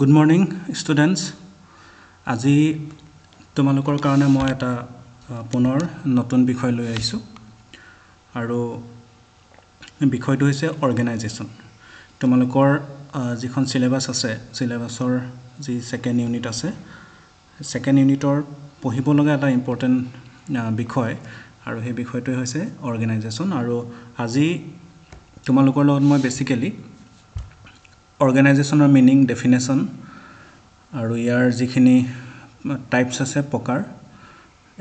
Good morning students আজি তোমালোকৰ কাৰণে মই এটা পুনৰ নতুন বিষয় লৈ আহিছোঁ আৰু বিষয়টো হৈছে অৰ্গেনাইজেশ্যন তোমালোকৰ যিখন চিলেবাছ আছে চিলেবাছৰ যি ছেকেণ্ড ইউনিট আছে ছেকেণ্ড ইউনিটৰ পঢ়িব লগা এটা ইম্পৰ্টেণ্ট বিষয় আৰু সেই বিষয়টোৱে হৈছে অৰ্গেনাইজেশ্যন আৰু আজি তোমালোকৰ লগত মই বেচিকেলি অৰ্গেনাইজেশ্যনৰ মিনিং ডেফিনেশ্যন আৰু ইয়াৰ যিখিনি টাইপছ আছে প্ৰকাৰ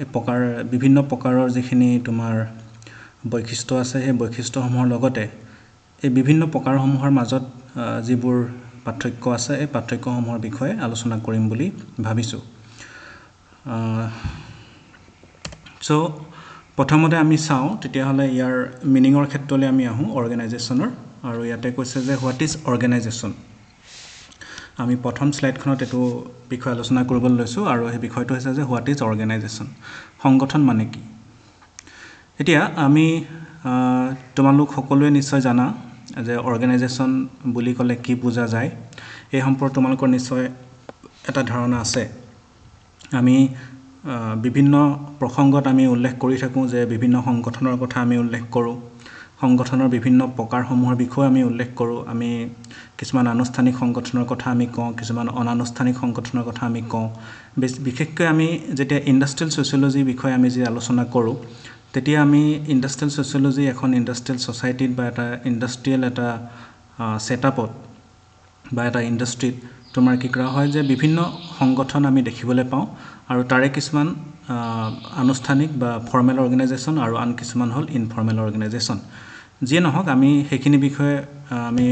এই প্ৰকাৰ বিভিন্ন প্ৰকাৰৰ যিখিনি তোমাৰ বৈশিষ্ট্য আছে সেই বৈশিষ্ট্যসমূহৰ লগতে এই বিভিন্ন প্ৰকাৰসমূহৰ মাজত যিবোৰ পাৰ্থক্য আছে এই পাৰ্থক্যসমূহৰ বিষয়ে আলোচনা কৰিম বুলি ভাবিছোঁ চ' প্ৰথমতে আমি চাওঁ তেতিয়াহ'লে ইয়াৰ মিনিঙৰ ক্ষেত্ৰলৈ আমি আহোঁ অৰ্গেনাইজেশ্যনৰ আৰু ইয়াতে কৈছে যে হোৱাট ইজ অৰ্গেনাইজেশ্যন আমি প্ৰথম শ্লাইডখনত এইটো বিষয়ে আলোচনা কৰিবলৈ লৈছোঁ আৰু সেই বিষয়টো হৈছে যে হোৱাট ইজ অৰ্গেনাইজেশ্যন সংগঠন মানে কি এতিয়া আমি তোমালোক সকলোৱে নিশ্চয় জানা যে অৰ্গেনাইজেশ্যন বুলি ক'লে কি বুজা যায় এই সম্পৰ্কত তোমালোকৰ নিশ্চয় এটা ধাৰণা আছে আমি বিভিন্ন প্ৰসংগত আমি উল্লেখ কৰি থাকোঁ যে বিভিন্ন সংগঠনৰ কথা আমি উল্লেখ কৰোঁ সংগঠনৰ বিভিন্ন প্ৰকাৰসমূহৰ বিষয়ে আমি উল্লেখ কৰোঁ আমি কিছুমান আনুষ্ঠানিক সংগঠনৰ কথা আমি কওঁ কিছুমান অনানুষ্ঠানিক সংগঠনৰ কথা আমি কওঁ বিশেষকৈ আমি যেতিয়া ইণ্ডাষ্ট্ৰিয়েল ছ'চিয়লজিৰ বিষয়ে আমি যি আলোচনা কৰোঁ তেতিয়া আমি ইণ্ডাষ্ট্ৰিয়েল ছ'চিয়লজি এখন ইণ্ডাষ্ট্ৰিয়েল ছ'চাইটিত বা এটা ইণ্ডাষ্ট্ৰিয়েল এটা ছেটআপত বা এটা ইণ্ডাষ্ট্ৰিত তোমাৰ কি কৰা হয় যে বিভিন্ন সংগঠন আমি দেখিবলৈ পাওঁ আৰু তাৰে কিছুমান আনুষ্ঠানিক বা ফৰ্মেল অৰ্গেনাইজেশ্যন আৰু আন কিছুমান হ'ল ইনফৰ্মেল অৰ্গেনাইজেশ্যন যিয়ে নহওক আমি সেইখিনি বিষয়ে আমি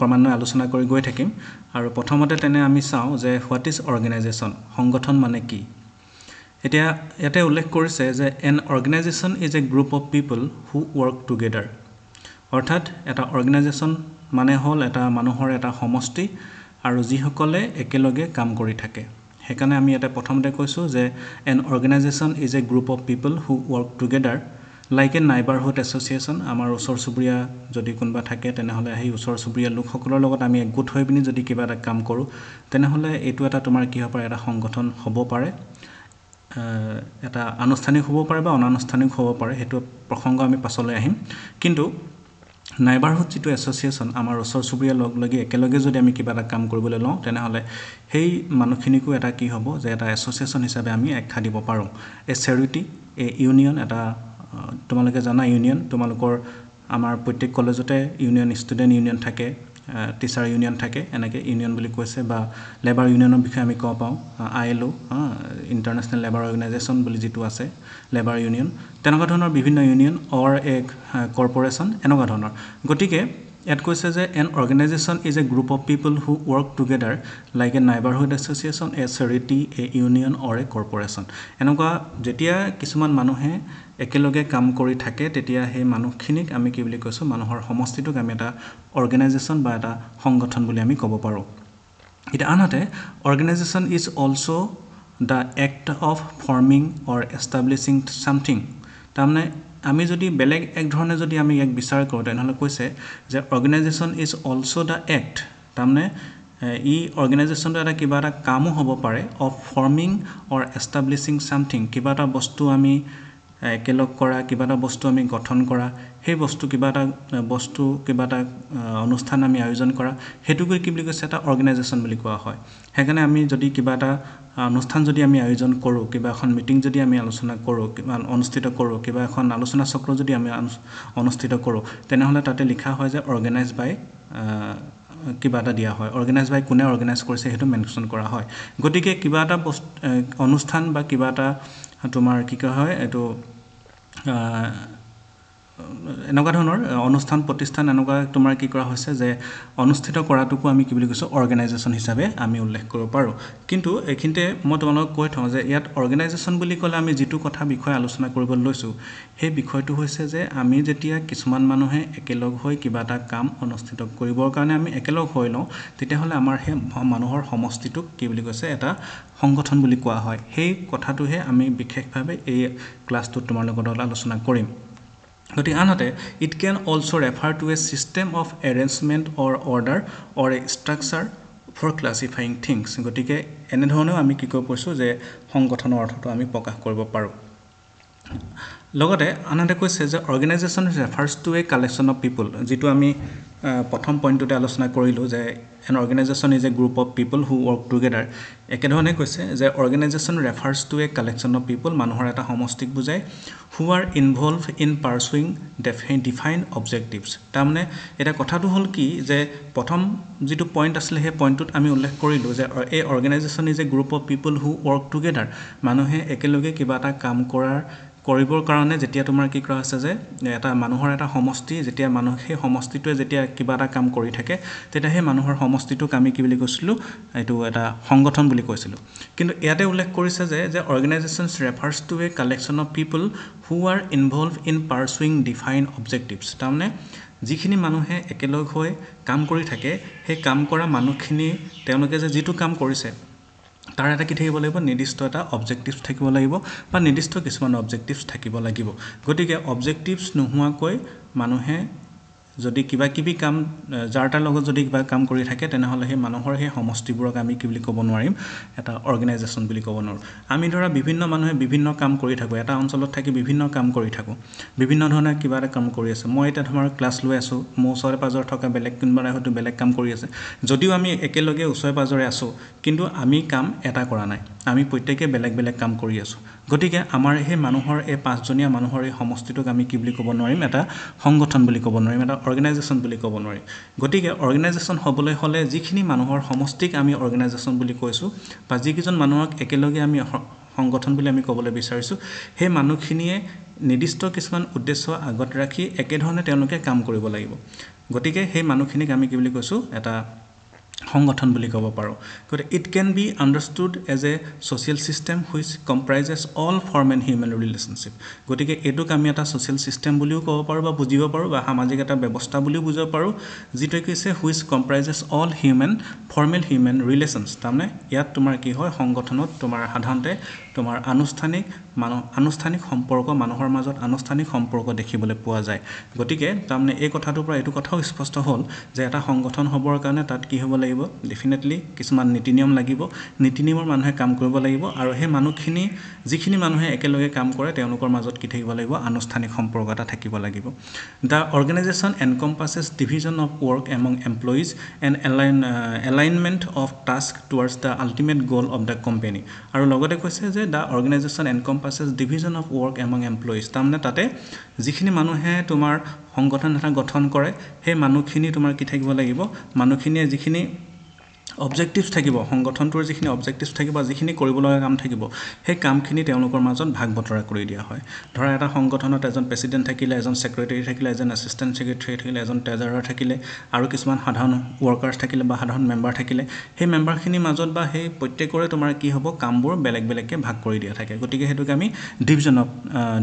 ক্ৰমান্বয়ে আলোচনা কৰি গৈ থাকিম আৰু প্ৰথমতে তেনে আমি চাওঁ যে হোৱাট ইজ অৰ্গেনাইজেশ্যন সংগঠন মানে কি এতিয়া ইয়াতে উল্লেখ কৰিছে যে an organisation is a group of people who work together অৰ্থাৎ এটা অৰ্গেনাইজেশ্যন মানে হ'ল এটা মানুহৰ এটা সমষ্টি আৰু যিসকলে একেলগে কাম কৰি থাকে সেইকাৰণে আমি ইয়াতে প্ৰথমতে কৈছোঁ যে an organisation is a group of people who work together like a neighbourhood association আমাৰ ওচৰ চুবুৰীয়া যদি কোনোবা থাকে তেনেহ'লে সেই ওচৰ চুবুৰীয়া লোকসকলৰ লগত আমি একগোট হৈ পিনি যদি কিবা এটা কাম কৰোঁ তেনেহ'লে এইটো এটা তোমাৰ কি হ'ব পাৰে এটা সংগঠন হ'ব পাৰে এটা আনুষ্ঠানিক হ'ব পাৰে বা অনানুষ্ঠানিক হ'ব পাৰে সেইটো প্ৰসংগ আমি পাছলৈ আহিম কিন্তু নাইবাৰহুড যিটো এছ'চিয়েশ্যন আমাৰ ওচৰ চুবুৰীয়া লগ লাগি একেলগে যদি আমি কিবা এটা কাম কৰিবলৈ লওঁ তেনেহ'লে সেই মানুহখিনিকো এটা কি হ'ব যে এটা এছ'চিয়েশ্যন হিচাপে আমি এক দিব পাৰোঁ এ চেৰিটি এ ইউনিয়ন এটা তোমালোকে জানা ইউনিয়ন তোমালোকৰ আমাৰ প্ৰত্যেক কলেজতে ইউনিয়ন ষ্টুডেণ্ট ইউনিয়ন থাকে টিচাৰ ইউনিয়ন থাকে এনেকৈ ইউনিয়ন বুলি কৈছে বা লেবাৰ ইউনিয়নৰ বিষয়ে আমি ক'ব পাওঁ I L O' international labour organisation বুলি যিটো আছে লেবাৰ ইউনিয়ন তেনেকুৱা ধৰণৰ বিভিন্ন ইউনিয়ন অৰ এক কৰ্পৰেশ্যন এনেকুৱা ধৰণৰ গতিকে ইয়াত কৈছে যে an organisation is a group of people who work together like a neighbourhood association a charity a union or a corporation এনেকুৱা যেতিয়া কিছুমান মানুহে একেলগে কাম কৰি থাকে তেতিয়া সেই মানুহখিনিক আমি কি বুলি কৈছোঁ মানুহৰ সমষ্টিটোক আমি এটা অৰ্গেনাইজেশ্যন বা এটা সংগঠন বুলি আমি ক'ব পাৰোঁ এতিয়া আনহাতে organisation is also' the act of forming or establishing something তাৰমানে আমি যদি বেলেগ একধৰণে যদি আমি ইয়াক বিচাৰ কৰোঁ তেনেহ'লে কৈছে যে organisation is also' the act তাৰমানে ই অৰ্গেনাইজেশ্যনটো এটা কিবা এটা কামো হ'ব পাৰে of forming or establishing something কিবা এটা বস্তু আমি একেলগ কৰা কিবা এটা বস্তু আমি গঠন কৰা সেই বস্তু কিবা এটা বস্তু কিবা এটা অনুষ্ঠান আমি আয়োজন কৰা সেইটোকে কি বুলি কৈছে এটা অৰ্গেনাইজেশ্যন বুলি কোৱা হয় সেইকাৰণে আমি যদি কিবা এটা অনুষ্ঠান যদি আমি আয়োজন কৰোঁ কিবা এখন মিটিং যদি আমি আলোচনা কৰোঁ কিবা অনুষ্ঠিত কৰোঁ কিবা এখন আলোচনা চক্ৰ যদি আমি অনুষ্ঠিত কৰোঁ তেনেহ'লে তাতে লিখা হয় যে অৰ্গেনাইজ বাই কিবা এটা দিয়া হয় অৰ্গেনাইজ বাই কোনে অৰ্গেনাইজ কৰিছে সেইটো মেনশ্যন কৰা হয় গতিকে কিবা এটা বস্তু অনুষ্ঠান বা কিবা এটা তোমাৰ কি কয় হয় এইটো 嗯。এনেকুৱা ধৰণৰ অনুষ্ঠান প্ৰতিষ্ঠান এনেকুৱা তোমাৰ কি কৰা হৈছে যে অনুষ্ঠিত কৰাটোকো আমি কি বুলি কৈছোঁ অৰ্গেনাইজেশ্যন হিচাপে আমি উল্লেখ কৰিব পাৰোঁ কিন্তু এইখিনিতে মই তোমালোকক কৈ থওঁ যে ইয়াত অৰ্গেনাইজেশ্যন বুলি ক'লে আমি যিটো কথা বিষয়ে আলোচনা কৰিবলৈ লৈছোঁ সেই বিষয়টো হৈছে যে আমি যেতিয়া কিছুমান মানুহে একেলগ হৈ কিবা এটা কাম অনুষ্ঠিত কৰিবৰ কাৰণে আমি একেলগ হৈ লওঁ তেতিয়াহ'লে আমাৰ সেই মানুহৰ সমষ্টিটোক কি বুলি কৈছে এটা সংগঠন বুলি কোৱা হয় সেই কথাটোহে আমি বিশেষভাৱে এই ক্লাছটোত তোমাৰ লগত আলোচনা কৰিম গতিকে আনহাতে it can also' refer to a system of arrangement or order or a structure for classifying things গতিকে এনেধৰণেও আমি কি কৰিব পাৰিছোঁ যে সংগঠনৰ অৰ্থটো আমি প্ৰকাশ কৰিব পাৰোঁ লগতে আনহাতে কৈছে যে organisation refers to a collection of people যিটো আমি প্ৰথম পইণ্টটোতে আলোচনা কৰিলোঁ যে an organisation is a group of people who work together একেধৰণে কৈছে যে organisation refers to a collection of people মানুহৰ এটা সমষ্টিক বুজায় who are involved in pursuing defy define objectives তাৰমানে এতিয়া কথাটো হ'ল কি যে প্ৰথম যিটো পইণ্ট আছিলে সেই পইণ্টটোত আমি উল্লেখ কৰিলোঁ যে এই organisation is a group of people who work together মানুহে একেলগে কিবা এটা কাম কৰাৰ কৰিবৰ কাৰণে যেতিয়া তোমাৰ কি কৰা আছে যে এটা মানুহৰ এটা সমষ্টি যেতিয়া মানুহ সেই সমষ্টিটোৱে যেতিয়া কিবা এটা কাম কৰি থাকে তেতিয়া সেই মানুহৰ সমষ্টিটোক আমি কি বুলি কৈছিলোঁ এইটো এটা সংগঠন বুলি কৈছিলোঁ কিন্তু ইয়াতে উল্লেখ কৰিছে যে যে organisations refers to a collection of people who are involved in pursuing define objectives তাৰমানে যিখিনি মানুহে একেলগ হৈ কাম কৰি থাকে সেই কাম কৰা মানুহখিনি তেওঁলোকে যে যিটো কাম কৰিছে তাৰ এটা কি থাকিব লাগিব নিৰ্দিষ্ট এটা অবজেক্টিভছ থাকিব লাগিব বা নিৰ্দিষ্ট কিছুমান অবজেক্টিভছ থাকিব লাগিব গতিকে অবজেক্টিভছ নোহোৱাকৈ মানুহে যদি কিবা কিবি কাম যাৰ তাৰ লগত যদি কিবা কাম কৰি থাকে তেনেহ'লে সেই মানুহৰ সেই সমষ্টিবোৰক আমি কি বুলি ক'ব নোৱাৰিম এটা অৰ্গেনাইজেশ্যন বুলি ক'ব নোৱাৰোঁ আমি ধৰা বিভিন্ন মানুহে বিভিন্ন কাম কৰি থাকোঁ এটা অঞ্চলত থাকি বিভিন্ন কাম কৰি থাকোঁ বিভিন্ন ধৰণে কিবা এটা কাম কৰি আছে মই এতিয়া ধৰক ক্লাছ লৈ আছোঁ মোৰ ওচৰে পাঁজৰে থকা বেলেগ কোনোবাই হয়তো বেলেগ কাম কৰি আছে যদিও আমি একেলগে ওচৰে পাঁজৰে আছোঁ কিন্তু আমি কাম এটা কৰা নাই আমি প্ৰত্যেকেই বেলেগ বেলেগ কাম কৰি আছোঁ গতিকে আমাৰ সেই মানুহৰ এই পাঁচজনীয়া মানুহৰ এই সমষ্টিটোক আমি কি বুলি ক'ব নোৱাৰিম এটা সংগঠন বুলি ক'ব নোৱাৰিম এটা অৰ্গেনাইজেশ্যন বুলি ক'ব নোৱাৰিম গতিকে অৰ্গেনাইজেশ্যন হ'বলৈ হ'লে যিখিনি মানুহৰ সমষ্টিক আমি অৰ্গেনাইজেশ্যন বুলি কৈছোঁ বা যিকেইজন মানুহক একেলগে আমি সংগঠন বুলি আমি ক'বলৈ বিচাৰিছোঁ সেই মানুহখিনিয়ে নিৰ্দিষ্ট কিছুমান উদ্দেশ্য আগত ৰাখি একেধৰণে তেওঁলোকে কাম কৰিব লাগিব গতিকে সেই মানুহখিনিক আমি কি বুলি কৈছোঁ এটা সংগঠন বুলি ক'ব পাৰোঁ গতিকে it can be understood as a social system which comprises all form and human relationship গতিকে এইটোক আমি এটা ছ'চিয়েল ছিষ্টেম বুলিও ক'ব পাৰোঁ বা বুজিব পাৰোঁ বা সামাজিক এটা ব্যৱস্থা বুলিও বুজিব পাৰোঁ যিটোৱে কৈছে which comprises all human formal human relations তাৰমানে ইয়াত তোমাৰ কি হয় সংগঠনত তোমাৰ সাধাৰণতে তোমাৰ আনুষ্ঠানিক মানুহ আনুষ্ঠানিক সম্পৰ্ক মানুহৰ মাজত আনুষ্ঠানিক সম্পৰ্ক দেখিবলৈ পোৱা যায় গতিকে তাৰমানে এই কথাটোৰ পৰা এইটো কথাও স্পষ্ট হ'ল যে এটা সংগঠন হ'বৰ কাৰণে তাত কি হ'ব লাগিব ডেফিনেটলি কিছুমান নীতি নিয়ম লাগিব নীতি নিয়মৰ মানুহে কাম কৰিব লাগিব আৰু সেই মানুহখিনি যিখিনি মানুহে একেলগে কাম কৰে তেওঁলোকৰ মাজত কি থাকিব লাগিব আনুষ্ঠানিক সম্পৰ্ক এটা থাকিব লাগিব the organisation compasses division of work among employees and align alignment of task towards the ultimate goal of the company আৰু লগতে কৈছে যে the organisation and encompass encompasses division of work among employees তাৰমানে তাতে যিখিনি মানুহে তোমাৰ সংগঠন এটা গঠন কৰে সেই মানুহখিনি তোমাৰ কি থাকিব লাগিব মানুহখিনিয়ে যিখিনি অবজেক্টিভছ থাকিব সংগঠনটোৰ যিখিনি অবজেক্টিভছ থাকিব যিখিনি কৰিবলগা কাম থাকিব সেই কামখিনি তেওঁলোকৰ মাজত ভাগ বতৰা কৰি দিয়া হয় ধৰা এটা সংগঠনত এজন প্ৰেচিডেণ্ট থাকিলে এজন ছেক্ৰেটেৰী থাকিলে এজন এছিষ্টেণ্ট ছেক্ৰেটেৰী থাকিলে এজন ট্ৰেজাৰাৰ থাকিলে আৰু কিছুমান সাধাৰণ ৱৰ্কাৰ্ছ থাকিলে বা সাধাৰণ মেম্বাৰ থাকিলে সেই মেম্বাৰখিনিৰ মাজত বা সেই প্ৰত্যেকৰে তোমাৰ কি হ'ব কামবোৰ বেলেগ বেলেগকৈ ভাগ কৰি দিয়া থাকে গতিকে সেইটোকে আমি division of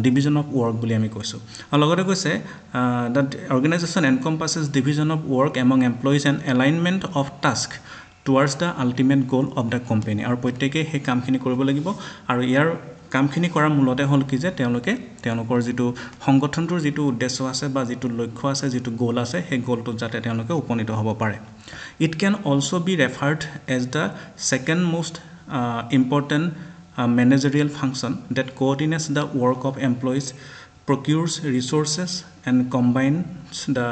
division of work বুলি আমি কৈছোঁ আৰু লগতে কৈছে that organisation encompasses division of work among employees and alignment of task towards the ultimate goal of the company আৰু প্ৰত্যেকেই সেই কামখিনি কৰিব লাগিব আৰু ইয়াৰ কামখিনি কৰাৰ মূলতে হ'ল কি যে তেওঁলোকে তেওঁলোকৰ যিটো সংগঠনটোৰ যিটো উদ্দেশ্য আছে বা যিটো লক্ষ্য আছে যিটো গ'ল আছে সেই গ'লটোত যাতে তেওঁলোকে উপনীত হ'ব পাৰে it can also' be referred as the second most important managerial function that coordinates the work of employees procures resources and combines the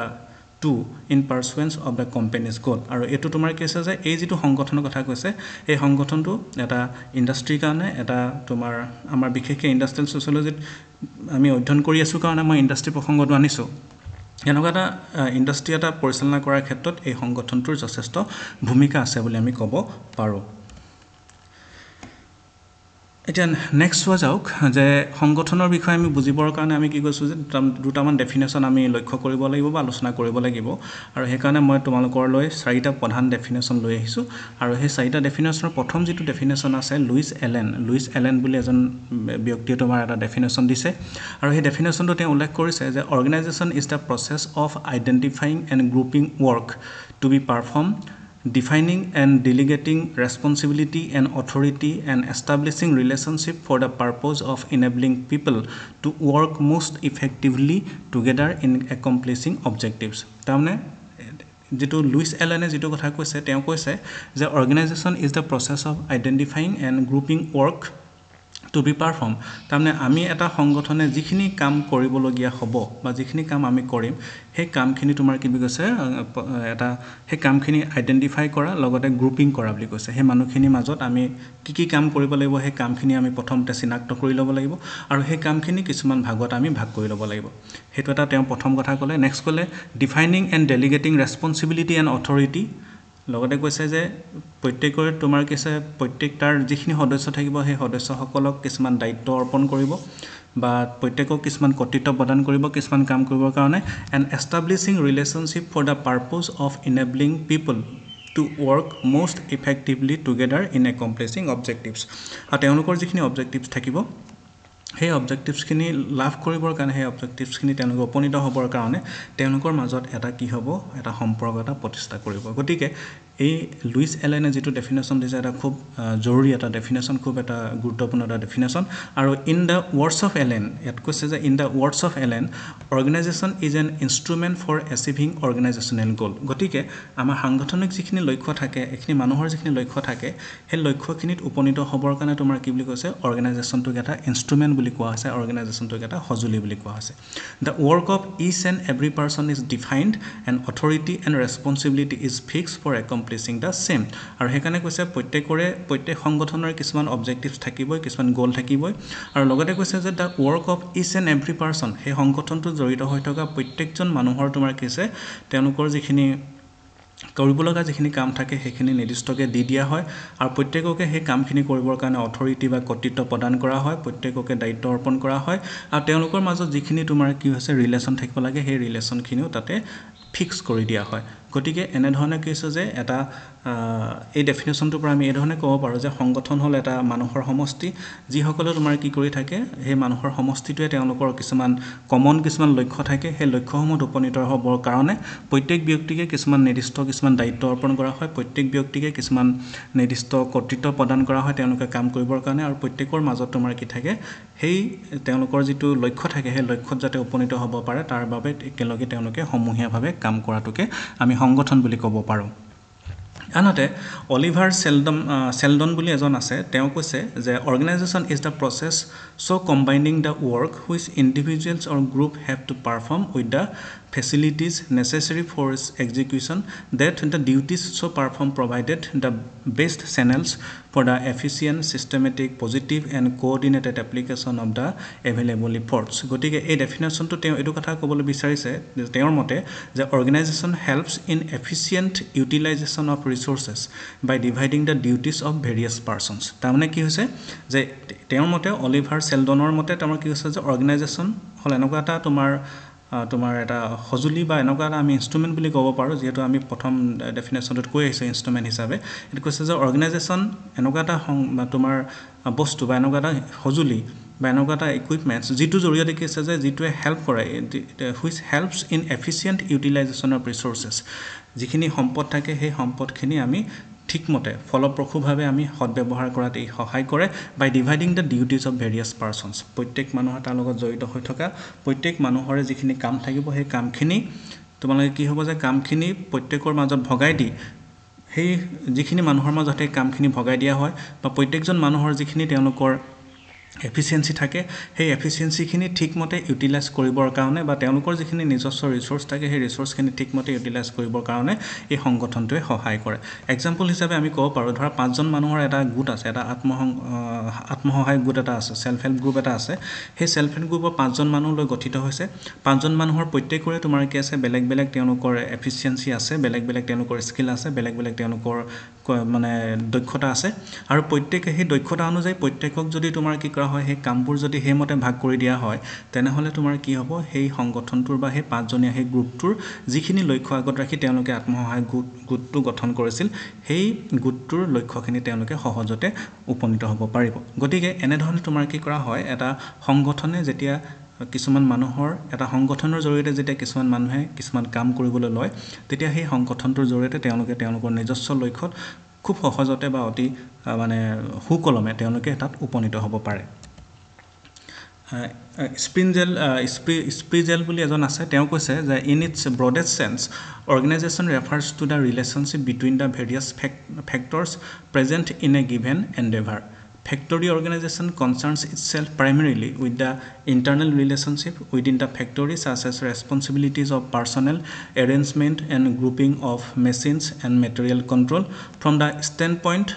two in pursuance of the company's goal আৰু এইটো তোমাৰ কি হৈছে যে এই যিটো সংগঠনৰ কথা কৈছে এই সংগঠনটো এটা ইণ্ডাষ্ট্ৰীৰ কাৰণে এটা তোমাৰ আমাৰ বিশেষকৈ ইণ্ডাষ্ট্ৰিয়েল ছ'চিয়লজিত আমি অধ্যয়ন কৰি আছোঁ কাৰণে মই ইণ্ডাষ্ট্ৰী প্ৰসংগটো আনিছোঁ এনেকুৱা এটা ইণ্ডাষ্ট্ৰী এটা পৰিচালনা কৰাৰ ক্ষেত্ৰত এই সংগঠনটোৰ যথেষ্ট ভূমিকা আছে বুলি আমি ক'ব পাৰোঁ এতিয়া নেক্সট চোৱা যাওক যে সংগঠনৰ বিষয়ে আমি বুজিবৰ কাৰণে আমি কি কৈছোঁ যে দুটামান ডেফিনেশ্যন আমি লক্ষ্য কৰিব লাগিব বা আলোচনা কৰিব লাগিব আৰু সেইকাৰণে মই তোমালোকলৈ চাৰিটা প্ৰধান ডেফিনেশ্যন লৈ আহিছোঁ আৰু সেই চাৰিটা ডেফিনেশ্যনৰ প্ৰথম যিটো ডেফিনেশ্যন আছে লুইচ এলেন লুইচ এলেন বুলি এজন ব্যক্তিয়ে তোমাৰ এটা ডেফিনেশ্যন দিছে আৰু সেই ডেফিনেশ্যনটো তেওঁ উল্লেখ কৰিছে যে organisation is the process of identifying and grouping work to be perform defining and delegating responsibility and authority and establishing relationship for the purpose of enabling people to work most effectively together in accomplishing objectives তাৰমানে যিটো Lewis এলেনে যিটো কথা কৈছে তেওঁ কৈছে যে organization is the process of identifying and grouping work. To be perform তাৰমানে আমি এটা সংগঠনে যিখিনি কাম কৰিবলগীয়া হ'ব বা যিখিনি কাম আমি কৰিম সেই কামখিনি তোমাৰ কি বুলি কৈছে এটা সেই কামখিনি আইডেণ্টিফাই কৰা লগতে গ্ৰুপিং কৰা বুলি কৈছে সেই মানুহখিনিৰ মাজত আমি কি কি কাম কৰিব লাগিব সেই কামখিনি আমি প্ৰথমতে চিনাক্ত কৰি ল'ব লাগিব আৰু সেই কামখিনি কিছুমান ভাগত আমি ভাগ কৰি ল'ব লাগিব সেইটো এটা তেওঁ প্ৰথম কথা ক'লে নেক্সট ক'লে defining and delegating responsibility and authority লগতে কৈছে যে প্ৰত্যেকৰে তোমাৰ কিছু প্ৰত্যেক তাৰ যিখিনি সদস্য থাকিব সেই সদস্যসকলক কিছুমান দায়িত্ব অৰ্পণ কৰিব বা প্ৰত্যেকক কিছুমান কৰ্তৃত্ব প্ৰদান কৰিব কিছুমান কাম কৰিবৰ কাৰণে and establishing relationship for the purpose of enabling people to work most effectively together in accomplishing objectives আৰু তেওঁলোকৰ যিখিনি অবজেক্টিভছ থাকিব সেই অবজেক্টিভছখিনি লাভ কৰিবৰ কাৰণে সেই অবজেক্টিভছখিনি তেওঁলোকে উপনীত হ'বৰ কাৰণে তেওঁলোকৰ মাজত এটা কি হ'ব এটা সম্পৰ্ক এটা প্ৰতিষ্ঠা কৰিব গতিকে এই লুইচ এলেনে যিটো ডেফিনেশ্যন দিছে এটা খুব জৰুৰী এটা ডেফিনেশ্যন খুব এটা গুৰুত্বপূৰ্ণ এটা ডেফিনেশ্যন আৰু in the words of Allen ইয়াত কৈছে যে in the words of Allen organisation is an instrument for achieving organisational goal গতিকে আমাৰ সাংগঠনিক যিখিনি লক্ষ্য থাকে এইখিনি মানুহৰ যিখিনি লক্ষ্য থাকে সেই লক্ষ্যখিনিত উপনীত হ'বৰ কাৰণে তোমাৰ কি বুলি কৈছে অৰ্গেনাইজেশ্যনটোক এটা ইনষ্ট্ৰুমেণ্ট বুলি কোৱা হৈছে অৰ্গেনাইজেশ্যনটোক এটা সঁজুলি বুলি কোৱা হৈছে the work of each and every person is defined and authority and responsibility is fix for accom accomplishing the same আৰু সেইকাৰণে কৈছে প্ৰত্যেকৰে প্ৰত্যেক সংগঠনৰ কিছুমান অবজেক্টিভ থাকিবই কিছুমান গ'ল থাকিবই আৰু লগতে কৈছে যে the work of each and every person সেই সংগঠনটোত জড়িত হৈ থকা প্ৰত্যেকজন মানুহৰ তোমাৰ কি হৈছে তেওঁলোকৰ যিখিনি কৰিব লগা যিখিনি কাম থাকে সেইখিনি নিৰ্দিষ্টকৈ দি দিয়া হয় আৰু প্ৰত্যেককে সেই কামখিনি কৰিবৰ কাৰণে অথৰিটি বা কৰ্তৃত্ব প্ৰদান কৰা হয় প্ৰত্যেককে দায়িত্ব অৰ্পণ কৰা হয় আৰু তেওঁলোকৰ মাজত যিখিনি তোমাৰ কি হৈছে ৰিলেশ্যন থাকিব লাগে সেই ৰিলেশ্যনখিনিও তাতে ফিক্স কৰি দিয়া হয় গতিকে এনেধৰণে কৈছোঁ যে এটা এই ডেফিনেশ্যনটোৰ পৰা আমি এইধৰণে ক'ব পাৰোঁ যে সংগঠন হ'ল এটা মানুহৰ সমষ্টি যিসকলে তোমাৰ কি কৰি থাকে সেই মানুহৰ সমষ্টিটোৱে তেওঁলোকৰ কিছুমান কমন কিছুমান লক্ষ্য থাকে সেই লক্ষ্যসমূহত উপনীত হ'বৰ কাৰণে প্ৰত্যেক ব্যক্তিকে কিছুমান নিৰ্দিষ্ট কিছুমান দায়িত্ব অৰ্পণ কৰা হয় প্ৰত্যেক ব্যক্তিকে কিছুমান নিৰ্দিষ্ট কৰ্তৃত্ব প্ৰদান কৰা হয় তেওঁলোকে কাম কৰিবৰ কাৰণে আৰু প্ৰত্যেকৰ মাজত তোমাৰ কি থাকে সেই তেওঁলোকৰ যিটো লক্ষ্য থাকে সেই লক্ষ্যত যাতে উপনীত হ'ব পাৰে তাৰ বাবে একেলগে তেওঁলোকে সমূহীয়াভাৱে কাম কৰাটোকে আমি সংগঠন বুলি ক'ব পাৰোঁ আনহাতে অলিভাৰ চেলডম চেলডন বুলি এজন আছে তেওঁ কৈছে যে organisation is the process so' combining the work which individuals or group have to perform with the facilities necessary for its execution that the duties so perform provided the best channels for the efficient systematic positive and coordinated application of the available efforts gotike ei definition to teo etu katha kobole bisarise je teor mote je organization helps in efficient utilization of resources by dividing the duties of various persons tamane ki hoise je teor mote oliver seldonor mote tamar ki hoise je organization hol enoka ta tomar তোমাৰ এটা সঁজুলি বা এনেকুৱা এটা আমি instrument বুলি ক'ব পাৰোঁ যিহেতু আমি প্ৰথম ডেফিনেশ্যনটোত কৈ আহিছোঁ ইনষ্ট্ৰুমেণ্ট হিচাপে এইটো কৈছে যে অৰ্গেনাইজেশ্যন এনেকুৱা এটা সং তোমাৰ বস্তু বা এনেকুৱা এটা সঁজুলি বা এনেকুৱা এটা ইকুইপমেণ্টছ যিটোৰ জৰিয়তে কি হৈছে যে যিটোৱে হেল্প কৰে which helps in efficient utilisation of resources যিখিনি সম্পদ থাকে সেই সম্পদখিনি আমি ঠিকমতে ফলপ্ৰসূভাৱে আমি সদব্যৱহাৰ কৰাত এই সহায় কৰে by dividing the duties of various persons প্ৰত্যেক মানুহৰ তাৰ লগত জড়িত হৈ থকা প্ৰত্যেক মানুহৰে যিখিনি কাম থাকিব সেই কামখিনি তোমালোকে কি হ'ব যে কামখিনি প্ৰত্যেকৰ মাজত ভগাই দি সেই যিখিনি মানুহৰ মাজত সেই কামখিনি ভগাই দিয়া হয় বা প্ৰত্যেকজন মানুহৰ যিখিনি তেওঁলোকৰ এফিচিয়েঞ্চি থাকে সেই এফিচিয়েঞ্চিখিনি ঠিকমতে ইউটিলাইজ কৰিবৰ কাৰণে বা তেওঁলোকৰ যিখিনি নিজস্ব ৰিচৰ্চ থাকে সেই ৰিচৰ্চখিনি ঠিকমতে ইউটিলাইজ কৰিবৰ কাৰণে এই সংগঠনটোৱে সহায় কৰে এক্সাম্পল হিচাপে আমি ক'ব পাৰোঁ ধৰা পাঁচজন মানুহৰ এটা গোট আছে এটা আত্ম আত্মসহায়ক গোট এটা আছে চেল্ফ হেল্প গ্ৰুপ এটা আছে সেই চেল্ফ হেল্প গ্ৰুপৰ পাঁচজন মানুহ লৈ গঠিত হৈছে পাঁচজন মানুহৰ প্ৰত্যেকৰে তোমাৰ কি আছে বেলেগ বেলেগ তেওঁলোকৰ এফিচিয়েঞ্চি আছে বেলেগ বেলেগ তেওঁলোকৰ স্কিল আছে বেলেগ বেলেগ তেওঁলোকৰ মানে দক্ষতা আছে আৰু প্ৰত্যেকে সেই দক্ষতা অনুযায়ী প্ৰত্যেকক যদি তোমাৰ কি কৰা কৰা হয় সেই কামবোৰ যদি সেইমতে ভাগ কৰি দিয়া হয় তেনেহ'লে তোমাৰ কি হ'ব সেই সংগঠনটোৰ বা সেই পাঁচজনীয়া সেই গ্ৰুপটোৰ যিখিনি লক্ষ্য আগত ৰাখি তেওঁলোকে আত্মসহায়ক গোট গোটটো গঠন কৰিছিল সেই গোটটোৰ লক্ষ্যখিনি তেওঁলোকে সহজতে উপনীত হ'ব পাৰিব গতিকে এনেধৰণে তোমাৰ কি কৰা হয় এটা সংগঠনে যেতিয়া কিছুমান মানুহৰ এটা সংগঠনৰ জৰিয়তে যেতিয়া কিছুমান মানুহে কিছুমান কাম কৰিবলৈ লয় তেতিয়া সেই সংগঠনটোৰ জৰিয়তে তেওঁলোকে তেওঁলোকৰ নিজস্ব লক্ষ্যত খুব সহজতে বা অতি মানে সুকলমে তেওঁলোকে তাত উপনীত হ'ব পাৰে স্প্ৰিনজেল স্প্ৰি স্প্ৰিজেল বুলি এজন আছে তেওঁ কৈছে যে in its broadest sense organisation refers to the relationship between the various fac factors present in a given and ever factory organisation concerns itself primarily with the internal relationship within the factory such as responsibilities of personnel arrangement and grouping of machines and material control from the standpoint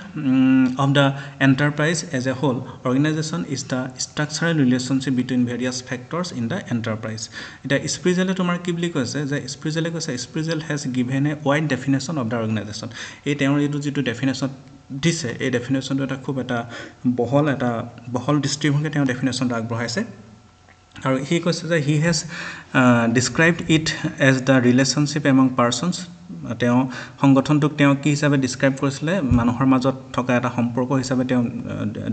of the enterprise as a whole organisation is the structural relationship between various factors in the enterprise এতিয়া স্প্ৰিজেলে তোমাৰ কি বুলি কৈছে যে স্প্ৰিজেলে কৈছে Spriegel has given a wide definition of the organisation এই তেওঁৰ এইটো যিটো ডেফিনেশ্যন দিছে এই ডেফিনেশ্যনটো এটা খুব এটা বহল এটা বহল দৃষ্টিভংগী তেওঁ ডেফিনেশ্যনটো আগবঢ়াইছে আৰু সি কৈছে যে he has described it as the relationship among persons তেওঁ সংগঠনটোক তেওঁ কি হিচাপে ডিছক্ৰাইব কৰিছিলে মানুহৰ মাজত থকা এটা সম্পৰ্ক হিচাপে তেওঁ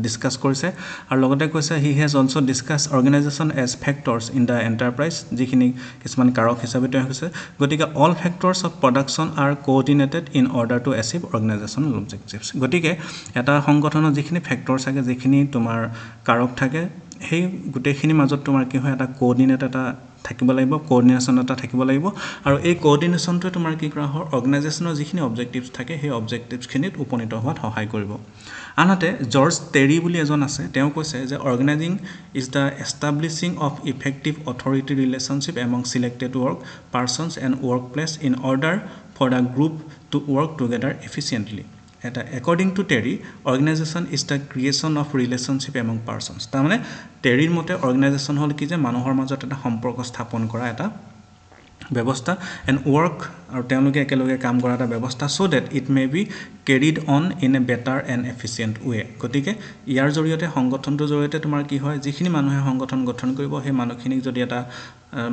ডিছকাছ কৰিছে আৰু লগতে কৈছে he has also' discuss organisation as factors in the enterprise যিখিনি কিছুমান কাৰক হিচাপে তেওঁ কৈছে গতিকে all factors of production are coordinated in order to achieve organisation objectives গতিকে এটা সংগঠনৰ যিখিনি ফেক্টৰছ থাকে যিখিনি তোমাৰ কাৰক থাকে সেই গোটেইখিনিৰ মাজত তোমাৰ কি হয় এটা কোঅৰ্ডিনেট এটা থাকিব লাগিব কোঅৰ্ডিনেশ্যন এটা থাকিব লাগিব আৰু এই কোঅৰ্ডিনেশ্যনটোৱে তোমাৰ কি কৰা হয় অৰ্গেনাইজেশ্যনৰ যিখিনি অবজেক্টিভছ থাকে সেই অবজেক্টিভছখিনিত উপনীত হোৱাত সহায় কৰিব আনহাতে জৰ্জ টেৰি বুলি এজন আছে তেওঁ কৈছে যে organising is the establishing of effective authority relationship among selected work persons and work places in order for the group to work together efficiently এটা according to Terry organisation is the creation of relationship among persons তাৰমানে টেৰিৰ মতে organisation হ'ল কি যে মানুহৰ মাজত এটা সম্পৰ্ক স্থাপন কৰা এটা ব্যৱস্থা এণ্ড ৱৰ্ক আৰু তেওঁলোকে একেলগে কাম কৰা এটা ব্যৱস্থা so' that it may be carried on in a better and efficient way গতিকে ইয়াৰ জৰিয়তে সংগঠনটোৰ জৰিয়তে তোমাৰ কি হয় যিখিনি মানুহে সংগঠন গঠন কৰিব সেই মানুহখিনিক যদি এটা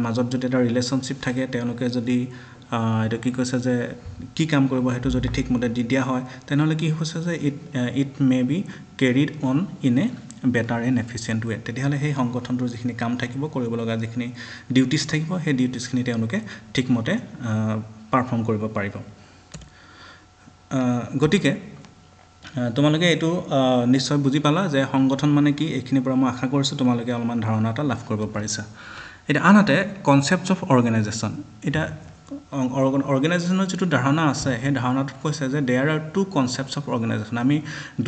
মাজত যদি এটা ৰিলেশ্যনশ্বিপ থাকে তেওঁলোকে যদি এইটো কি কৈছে যে কি কাম কৰিব সেইটো যদি ঠিকমতে দি দিয়া হয় তেনেহ'লে কি হৈছে যে it it may be carried on in a better and efficient way তেতিয়াহ'লে সেই সংগঠনটোৰ যিখিনি কাম থাকিব কৰিব লগা যিখিনি ডিউটিজ থাকিব সেই ডিউটিজখিনি তেওঁলোকে ঠিকমতে পাৰফৰ্ম কৰিব পাৰিব গতিকে তোমালোকে এইটো নিশ্চয় বুজি পালা যে সংগঠন মানে কি এইখিনিৰ পৰা মই আশা কৰিছোঁ তোমালোকে অলপমান ধাৰণা এটা লাভ কৰিব পাৰিছা এতিয়া আনহাতে কনচেপ্ট অফ অৰ্গেনাইজেশ্যন এতিয়া অৰ্গেনাইজেশ্যনৰ যিটো ধাৰণা আছে সেই ধাৰণাটো কৈছে যে there are two concept of organisation আমি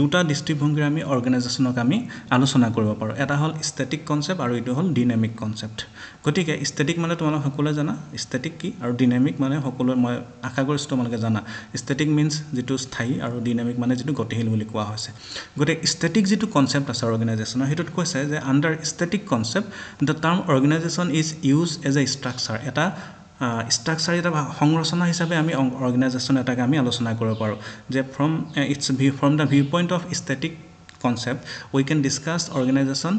দুটা দৃষ্টিভংগীৰে আমি অৰ্গেনাইজেশ্যনক আমি আলোচনা কৰিব পাৰোঁ এটা হ'ল ষ্টেটিক কনচেপ্ট আৰু এইটো হ'ল ডিনেমিক কনচেপ্ট গতিকে ষ্টেটিক মানে তোমালোক সকলোৱে জানা ষ্টেটিক কি আৰু ডিনেমিক মানে সকলোৱে মই আশা কৰিছোঁ তোমালোকে জানা ষ্টেটিক মিনছ যিটো স্থায়ী আৰু ডিনেমিক মানে যিটো গতিশীল বুলি কোৱা হৈছে গতিকে ষ্টেটিক যিটো কনচেপ্ট আছে অৰ্গেনাইজেশ্যনৰ সেইটোত কৈছে যে under static concept the term organisation is use as a structure এটা ষ্ট্ৰাকচাৰ এটা সংৰচনা হিচাপে আমি অৰ্গেনাইজেশ্যন এটাকে আমি আলোচনা কৰিব পাৰোঁ যে from its view from the viewpoint of static concept we can discuss organisation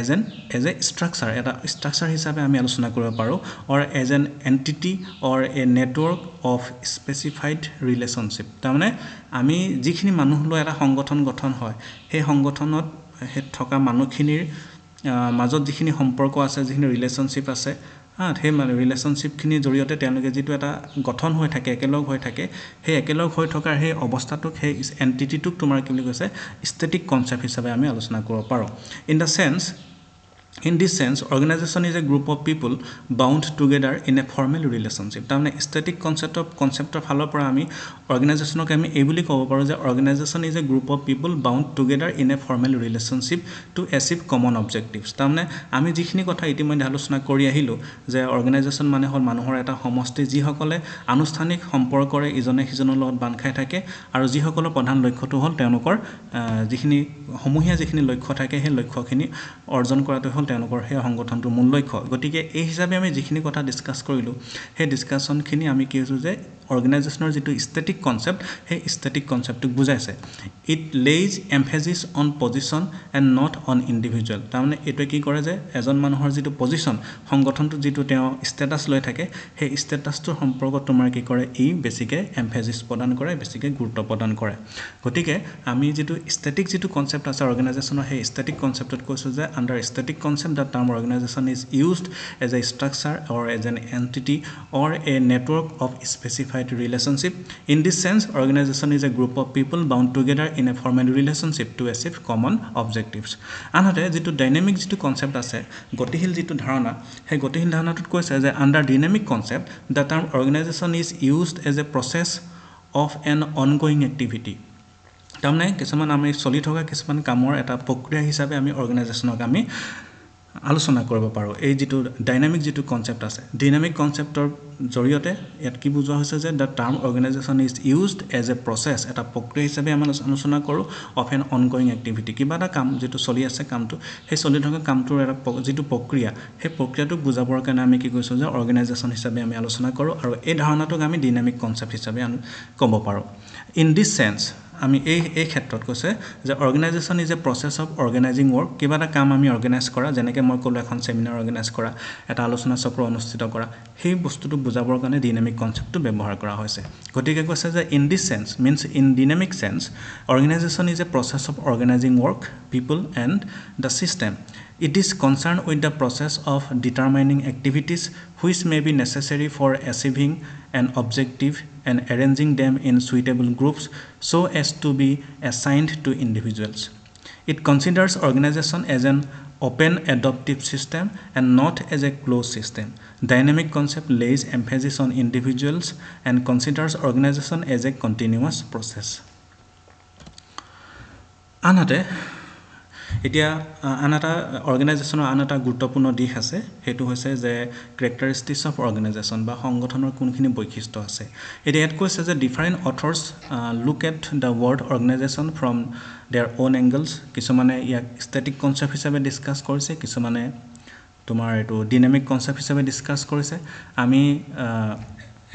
as an as a structure এটা ষ্ট্ৰাকচাৰ হিচাপে আমি আলোচনা কৰিব পাৰোঁ or as an entity or a network of specified relationship তাৰমানে আমি যিখিনি মানুহ লৈ এটা সংগঠন গঠন হয় সেই সংগঠনত সেই থকা মানুহখিনিৰ মাজত যিখিনি সম্পৰ্ক আছে যিখিনি ৰিলেশ্যনশ্বিপ আছে হাঁ সেই মানে ৰিলেশ্যনশ্বিপখিনিৰ জৰিয়তে তেওঁলোকে যিটো এটা গঠন হৈ থাকে একেলগ হৈ থাকে সেই একেলগ হৈ থকাৰ সেই অৱস্থাটোক সেই এণ্টিটিটোক তোমাৰ কি বুলি কৈছে ষ্টেটিক কনচেপ্ট হিচাপে আমি আলোচনা কৰিব পাৰোঁ in the sense in this sense organisation is a group of people bound together in a formal relationship তাৰমানে ষ্টেটিক কনচেপ্ট অফ কনচেপ্টৰ ফালৰ পৰা আমি অৰ্গেনাইজেশ্যনক আমি এই বুলি ক'ব পাৰোঁ যে organisation is a group of people bound together in a formal relationship to achieve common objectives তাৰমানে আমি যিখিনি কথা ইতিমধ্যে আলোচনা কৰি আহিলোঁ যে অৰ্গেনাইজেশ্যন মানে হ'ল মানুহৰ এটা সমষ্টি যিসকলে আনুষ্ঠানিক সম্পৰ্কৰে ইজনে সিজনৰ লগত বান্ধ খাই থাকে আৰু যিসকলৰ প্ৰধান লক্ষ্যটো হ'ল তেওঁলোকৰ যিখিনি সমূহীয়া যিখিনি লক্ষ্য থাকে সেই লক্ষ্যখিনি অৰ্জন কৰাটো হ'ল হ'ল তেওঁলোকৰ সেই সংগঠনটোৰ মূল লক্ষ্য গতিকে এই হিচাপে আমি যিখিনি কথা ডিছকাছ কৰিলোঁ সেই ডিছকাশ্যনখিনি আমি কি হৈছোঁ যে অৰ্গেনাইজেশ্যনৰ যিটো ষ্টেটিক কনচেপ্ট সেই ষ্টেটিক কনচেপ্টটোক বুজাইছে it lays emphasis on position and not on individual তাৰমানে এইটোৱে কি কৰে যে এজন মানুহৰ যিটো পজিশ্যন সংগঠনটোত যিটো তেওঁ ষ্টেটাছ লৈ থাকে সেই ষ্টেটাছটোৰ সম্পৰ্কত তোমাৰ কি কৰে ই বেছিকৈ এম্ফেজিছ প্ৰদান কৰে বেছিকৈ গুৰুত্ব প্ৰদান কৰে গতিকে আমি যিটো ষ্টেটিক যিটো কনচেপ্ট আছে অৰ্গেনাইজেশ্যনৰ সেই ষ্টেটিক কনচেপ্টত কৈছোঁ যে under static concept the term organization is used as a structure or as an entity or a network of specified relationship in this sense organization is a group of people bound together in a formal relationship to achieve common objectives anhate jitu dynamic jitu concept ase gotihil jitu dharana he gotihil dharana tut koise je under dynamic concept the term organization is used as a process of an ongoing activity তাৰমানে কিছুমান আমি চলি থকা কিছুমান কামৰ এটা প্ৰক্ৰিয়া হিচাপে আমি অৰ্গেনাইজেশ্যনক আমি আলোচনা কৰিব পাৰোঁ এই যিটো ডাইনামিক যিটো কনচেপ্ট আছে ডাইনামিক কনচেপ্টৰ জৰিয়তে ইয়াত কি বুজোৱা হৈছে যে the term organisation is used as a process এটা প্ৰক্ৰিয়া হিচাপে আমি আলোচনা কৰোঁ অফ এন অনগয়িং এক্টিভিটি কিবা এটা কাম যিটো চলি আছে কামটো সেই চলি থকা কামটোৰ এটা যিটো প্ৰক্ৰিয়া সেই প্ৰক্ৰিয়াটোক বুজাবৰ কাৰণে আমি কি কৈছোঁ যে অৰ্গেনাইজেশ্যন হিচাপে আমি আলোচনা কৰোঁ আৰু এই ধাৰণাটোক আমি ডাইনামিক কনচেপ্ট হিচাপে আমি ক'ব পাৰোঁ ইন দিছ চেঞ্চ আমি এই এই ক্ষেত্ৰত কৈছে যে organisation is a process of organising work কিবা এটা কাম আমি অৰ্গেনাইজ কৰা যেনেকৈ মই ক'লোঁ এখন ছেমিনাৰ অৰ্গেনাইজ কৰা এটা আলোচনা চক্ৰ অনুষ্ঠিত কৰা সেই বস্তুটো বুজাবৰ কাৰণে ডিনেমিক কনচেপ্টটো ব্যৱহাৰ কৰা হৈছে গতিকে কৈছে যে in this sense means in dynamic sense organisation is a process of organising work people and the system it is concern with the process of determining activities which may be necessary for achieving and objective and arranging them in suitable groups so as to be assigned to individuals. It considers organization as an open adaptive system and not as a closed system. Dynamic concept lays emphasis on individuals and considers organization as a continuous process. Another, এতিয়া আন এটা অৰ্গেনাইজেশ্যনৰ আন এটা গুৰুত্বপূৰ্ণ দিশ আছে সেইটো হৈছে যে কেৰেক্টাৰিষ্টিকছ অফ অৰ্গেনাইজেশ্যন বা সংগঠনৰ কোনখিনি বৈশিষ্ট্য আছে এতিয়া ইয়াত কৈছে যে different authors look at the world organisation from their own angles কিছুমানে ইয়াক ষ্টেটিক কনচেপ্ট হিচাপে ডিছকাছ কৰিছে কিছুমানে তোমাৰ এইটো ডিনামিক কনচেপ্ট হিচাপে ডিছকাছ কৰিছে আমি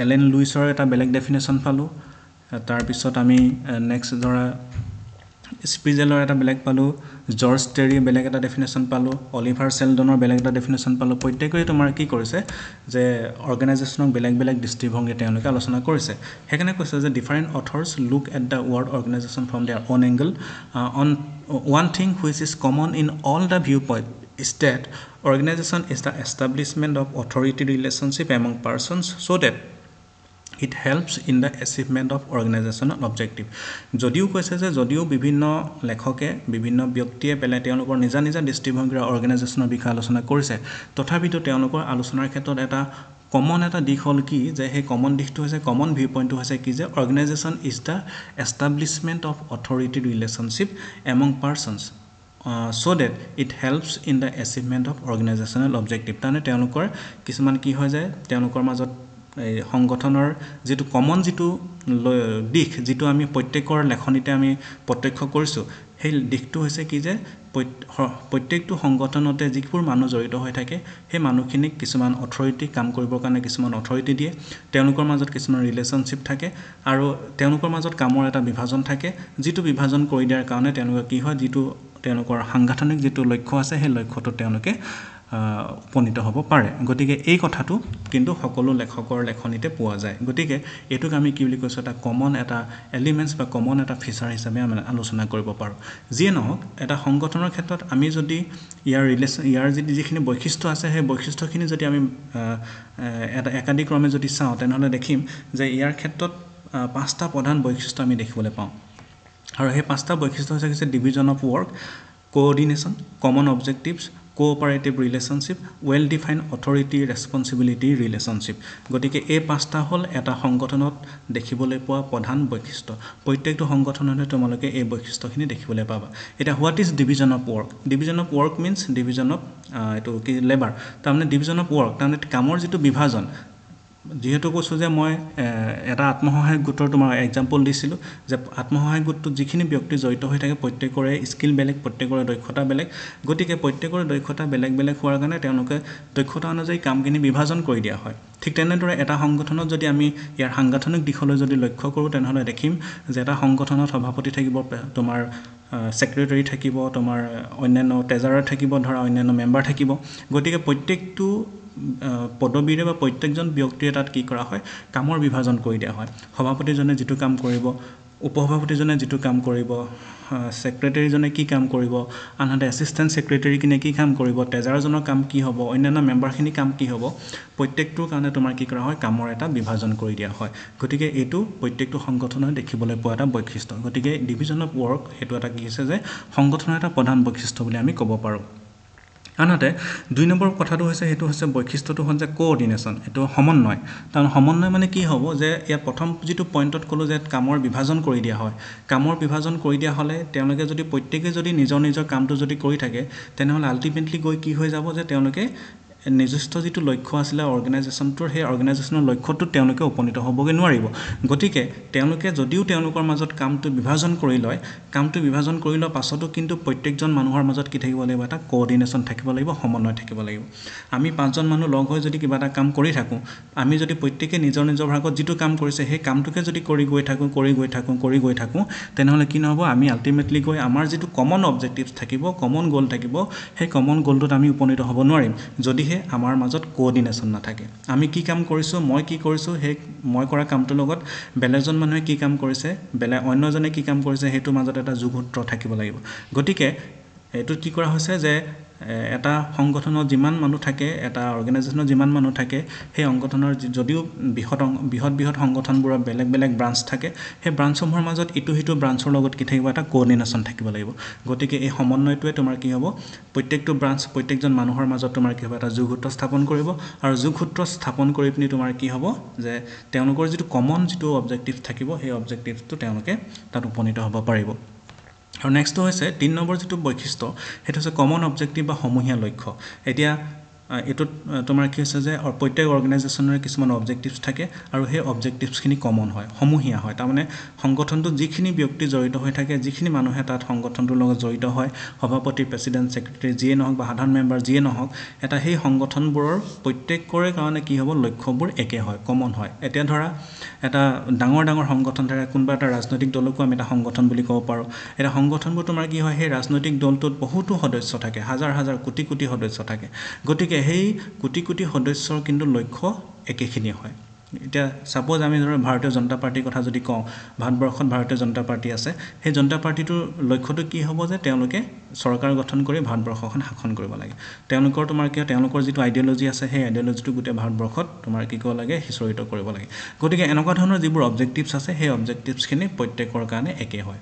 এলেন লুইছৰ এটা বেলেগ ডেফিনেশ্যন পালোঁ তাৰপিছত আমি নেক্সট ধৰা স্পিজেলৰ এটা বেলেগ পালোঁ জৰ্জ টেৰীৰ বেলেগ এটা ডেফিনেশ্যন পালোঁ অলিভাৰ চেলডনৰ বেলেগ এটা ডেফিনেশ্যন পালোঁ প্ৰত্যেকৰে তোমাৰ কি কৰিছে যে অৰ্গেনাইজেশ্যনক বেলেগ বেলেগ দৃষ্টিভংগীৰে তেওঁলোকে আলোচনা কৰিছে সেইকাৰণে কৈছে যে different authors look at the world organisation from their own angle on one thing which is common in all the viewpoint state that organisation is the establishment of authority relationship among persons so' that it helps in the achievement of অৰ্গেনাইজেশ্যনৰ objective যদিও কৈছে যে যদিও বিভিন্ন লেখকে বিভিন্ন ব্যক্তিয়ে পেলাই তেওঁলোকৰ নিজা নিজা দৃষ্টিভংগীৰে অৰ্গেনাইজেশ্যনৰ বিষয়ে আলোচনা কৰিছে তথাপিতো তেওঁলোকৰ আলোচনাৰ ক্ষেত্ৰত এটা কমন এটা দিশ হ'ল কি যে সেই কমন দিশটো হৈছে কমন ভিউ পইণ্টটো হৈছে কি যে organisation is the establishment of authority relationship among persons so' that it helps in the achievement of organizational objective তাৰমানে তেওঁলোকৰ কিছুমান কি হয় যে তেওঁলোকৰ মাজত এই সংগঠনৰ যিটো কমন যিটো দিশ যিটো আমি প্ৰত্যেকৰ লেখনিতে আমি প্ৰত্যক্ষ কৰিছোঁ সেই দিশটো হৈছে কি যে প্ৰত্যেকটো সংগঠনতে যিবোৰ মানুহ জড়িত হৈ থাকে সেই মানুহখিনিক কিছুমান অথৰিটি কাম কৰিবৰ কাৰণে কিছুমান অথৰিটি দিয়ে তেওঁলোকৰ মাজত কিছুমান ৰিলেশ্যনশ্বিপ থাকে আৰু তেওঁলোকৰ মাজত কামৰ এটা বিভাজন থাকে যিটো বিভাজন কৰি দিয়াৰ কাৰণে তেওঁলোকে কি হয় যিটো তেওঁলোকৰ সাংগঠনিক যিটো লক্ষ্য আছে সেই লক্ষ্যটো তেওঁলোকে উপনীত হ'ব পাৰে গতিকে এই কথাটো কিন্তু সকলো লেখকৰ লেখনিতে পোৱা যায় গতিকে এইটোক আমি কি বুলি কৈছোঁ এটা কমন এটা এলিমেণ্টছ বা কমন এটা ফিচাৰ হিচাপে আমি আলোচনা কৰিব পাৰোঁ যিয়ে নহওক এটা সংগঠনৰ ক্ষেত্ৰত আমি যদি ইয়াৰ ৰিলেশ্যন ইয়াৰ যদি যিখিনি বৈশিষ্ট্য আছে সেই বৈশিষ্ট্যখিনি যদি আমি এটা একাধিক্ৰমে যদি চাওঁ তেনেহ'লে দেখিম যে ইয়াৰ ক্ষেত্ৰত পাঁচটা প্ৰধান বৈশিষ্ট্য আমি দেখিবলৈ পাওঁ আৰু সেই পাঁচটা বৈশিষ্ট্য হৈছে হৈছে division of work coordination common objectives cooperative relationship well define authority responsibility relationship গতিকে এই পাঁচটা হ'ল এটা সংগঠনত দেখিবলৈ পোৱা প্ৰধান বৈশিষ্ট্য প্ৰত্যেকটো সংগঠনতে তোমালোকে এই বৈশিষ্ট্যখিনি দেখিবলৈ পাবা এতিয়া what is division of work division of work means division of এইটো কি লেবাৰ তাৰমানে ডিভিজন অফ ৱৰ্ক তাৰমানে কামৰ যিটো বিভাজন যিহেতু কৈছোঁ যে মই এটা আত্মসহায়ক গোটৰ তোমাক এক্সাম্পল দিছিলোঁ যে আত্মসহায়ক গোটটোত যিখিনি ব্যক্তি জড়িত হৈ থাকে প্ৰত্যেকৰে স্কিল বেলেগ প্ৰত্যেকৰে দক্ষতা বেলেগ গতিকে প্ৰত্যেকৰে দক্ষতা বেলেগ বেলেগ হোৱাৰ কাৰণে তেওঁলোকে দক্ষতা অনুযায়ী কামখিনি বিভাজন কৰি দিয়া হয় ঠিক তেনেদৰে এটা সংগঠনত যদি আমি ইয়াৰ সাংগঠনিক দিশলৈ যদি লক্ষ্য কৰোঁ তেনেহ'লে দেখিম যে এটা সংগঠনত সভাপতি থাকিব তোমাৰ ছেক্ৰেটেৰী থাকিব তোমাৰ অন্যান্য ট্ৰেজাৰাৰ থাকিব ধৰা অন্যান্য মেম্বাৰ থাকিব গতিকে প্ৰত্যেকটো পদবীৰে বা প্ৰত্যেকজন ব্যক্তিয়ে তাত কি কৰা হয় কামৰ বিভাজন কৰি দিয়া হয় সভাপতিজনে যিটো কাম কৰিব উপসভাপতিজনে যিটো কাম কৰিব ছেক্ৰেটেৰীজনে কি কাম কৰিব আনহাতে এছিষ্টেণ্ট ছেক্ৰেটেৰীখিনিয়ে কি কাম কৰিব ট্ৰেজাৰজনৰ কাম কি হ'ব অন্যান্য মেম্বাৰখিনিৰ কাম কি হ'ব প্ৰত্যেকটোৰ কাৰণে তোমাৰ কি কৰা হয় কামৰ এটা বিভাজন কৰি দিয়া হয় গতিকে এইটো প্ৰত্যেকটো সংগঠনে দেখিবলৈ পোৱা এটা বৈশিষ্ট্য গতিকে ডিভিজন অফ ৱৰ্ক সেইটো এটা কি হৈছে যে সংগঠনৰ এটা প্ৰধান বৈশিষ্ট্য বুলি আমি ক'ব পাৰোঁ আনহাতে দুই নম্বৰ কথাটো হৈছে সেইটো হৈছে বৈশিষ্ট্যটো হ'ল যে কোঅৰ্ডিনেশ্যন এইটো সমন্বয় কাৰণ সমন্বয় মানে কি হ'ব যে ইয়াত প্ৰথম যিটো পইণ্টত ক'লোঁ যে কামৰ বিভাজন কৰি দিয়া হয় কামৰ বিভাজন কৰি দিয়া হ'লে তেওঁলোকে যদি প্ৰত্যেকেই যদি নিজৰ নিজৰ কামটো যদি কৰি থাকে তেনেহ'লে আল্টিমেটলি গৈ কি হৈ যাব যে তেওঁলোকে নিৰ্দিষ্ট যিটো লক্ষ্য আছিলে অৰ্গেনাইজেশ্যনটোৰ সেই অৰ্গেনাইজেশ্যনৰ লক্ষ্যটো তেওঁলোকে উপনীত হ'বগৈ নোৱাৰিব গতিকে তেওঁলোকে যদিও তেওঁলোকৰ মাজত কামটো বিভাজন কৰি লয় কামটো বিভাজন কৰি লোৱাৰ পাছতো কিন্তু প্ৰত্যেকজন মানুহৰ মাজত কি থাকিব লাগিব এটা কোঅৰ্ডিনেশ্যন থাকিব লাগিব সমন্বয় থাকিব লাগিব আমি পাঁচজন মানুহ লগ হৈ যদি কিবা এটা কাম কৰি থাকোঁ আমি যদি প্ৰত্যেকে নিজৰ নিজৰ ভাগত যিটো কাম কৰিছে সেই কামটোকে যদি কৰি গৈ থাকোঁ কৰি গৈ থাকোঁ কৰি গৈ থাকোঁ তেনেহ'লে কি নহ'ব আমি আল্টিমেটলি গৈ আমাৰ যিটো কমন অবজেক্টিভ থাকিব কমন গ'ল থাকিব সেই কমন গ'লটোত আমি উপনীত হ'ব নোৱাৰিম যদিহে আমাৰ মাজত কোঅৰ্ডিনেশ্যন নাথাকে আমি কি কাম কৰিছোঁ মই কি কৰিছোঁ সেই মই কৰা কামটোৰ লগত বেলেগজন মানুহে কি কাম কৰিছে বেলেগ অন্যজনে কি কাম কৰিছে সেইটোৰ মাজত এটা যোগসূত্ৰ থাকিব লাগিব গতিকে এইটোত কি কৰা হৈছে যে এটা সংগঠনত যিমান মানুহ থাকে এটা অৰ্গেনাইজেশ্যনত যিমান মানুহ থাকে সেই সংগঠনৰ যদিও বৃহৎ বৃহৎ বৃহৎ সংগঠনবোৰৰ বেলেগ বেলেগ ব্ৰাঞ্চ থাকে সেই ব্ৰাঞ্চসমূহৰ মাজত ইটো সিটো ব্ৰাঞ্চৰ লগত কি থাকিব এটা কৰ্ডিনেশ্যন থাকিব লাগিব গতিকে এই সমন্বয়টোৱে তোমাৰ কি হ'ব প্ৰত্যেকটো ব্ৰাঞ্চ প্ৰত্যেকজন মানুহৰ মাজত তোমাৰ কি হ'ব এটা যোগসূত্ৰ স্থাপন কৰিব আৰু যোগসূত্ৰ স্থাপন কৰি পিনি তোমাৰ কি হ'ব যে তেওঁলোকৰ যিটো কমন যিটো অবজেক্টিভ থাকিব সেই অবজেক্টিভটো তেওঁলোকে তাত উপনীত হ'ব পাৰিব আৰু নেক্সটটো হৈছে তিনি নম্বৰ যিটো বৈশিষ্ট্য সেইটো হৈছে কমন অবজেক্টিভ বা সমূহীয়া লক্ষ্য এতিয়া এইটোত তোমাৰ কি হৈছে যে প্ৰত্যেক অৰ্গেনাইজেশ্যনৰে কিছুমান অবজেক্টিভছ থাকে আৰু সেই অবজেক্টিভছখিনি কমন হয় সমূহীয়া হয় তাৰমানে সংগঠনটোত যিখিনি ব্যক্তি জড়িত হৈ থাকে যিখিনি মানুহে তাত সংগঠনটোৰ লগত জড়িত হয় সভাপতি প্ৰেচিডেণ্ট ছেক্ৰেটেৰী যিয়ে নহওক বা সাধাৰণ মেম্বাৰ যিয়ে নহওক এটা সেই সংগঠনবোৰৰ প্ৰত্যেকৰে কাৰণে কি হ'ব লক্ষ্যবোৰ একে হয় কমন হয় এতিয়া ধৰা এটা ডাঙৰ ডাঙৰ সংগঠন থাকে কোনোবা এটা ৰাজনৈতিক দলকো আমি এটা সংগঠন বুলি ক'ব পাৰোঁ এটা সংগঠনবোৰ তোমাৰ কি হয় সেই ৰাজনৈতিক দলটোত বহুতো সদস্য থাকে হাজাৰ হাজাৰ কোটি কোটি সদস্য থাকে গতিকে গতিকে সেই কোটি কোটি সদস্যৰ কিন্তু লক্ষ্য একেখিনিয়ে হয় এতিয়া ছাপ'জ আমি ধৰক ভাৰতীয় জনতা পাৰ্টীৰ কথা যদি কওঁ ভাৰতবৰ্ষত ভাৰতীয় জনতা পাৰ্টী আছে সেই জনতা পাৰ্টীটোৰ লক্ষ্যটো কি হ'ব যে তেওঁলোকে চৰকাৰ গঠন কৰি ভাৰতবৰ্ষখন শাসন কৰিব লাগে তেওঁলোকৰ তোমাৰ কি হয় তেওঁলোকৰ যিটো আইডিয়লজি আছে সেই আইডিয়লজিটো গোটেই ভাৰতবৰ্ষত তোমাৰ কি কৰিব লাগে সিঁচৰিত কৰিব লাগে গতিকে এনেকুৱা ধৰণৰ যিবোৰ অবজেক্টিভছ আছে সেই অবজেক্টিভছখিনি প্ৰত্যেকৰ কাৰণে একেই হয়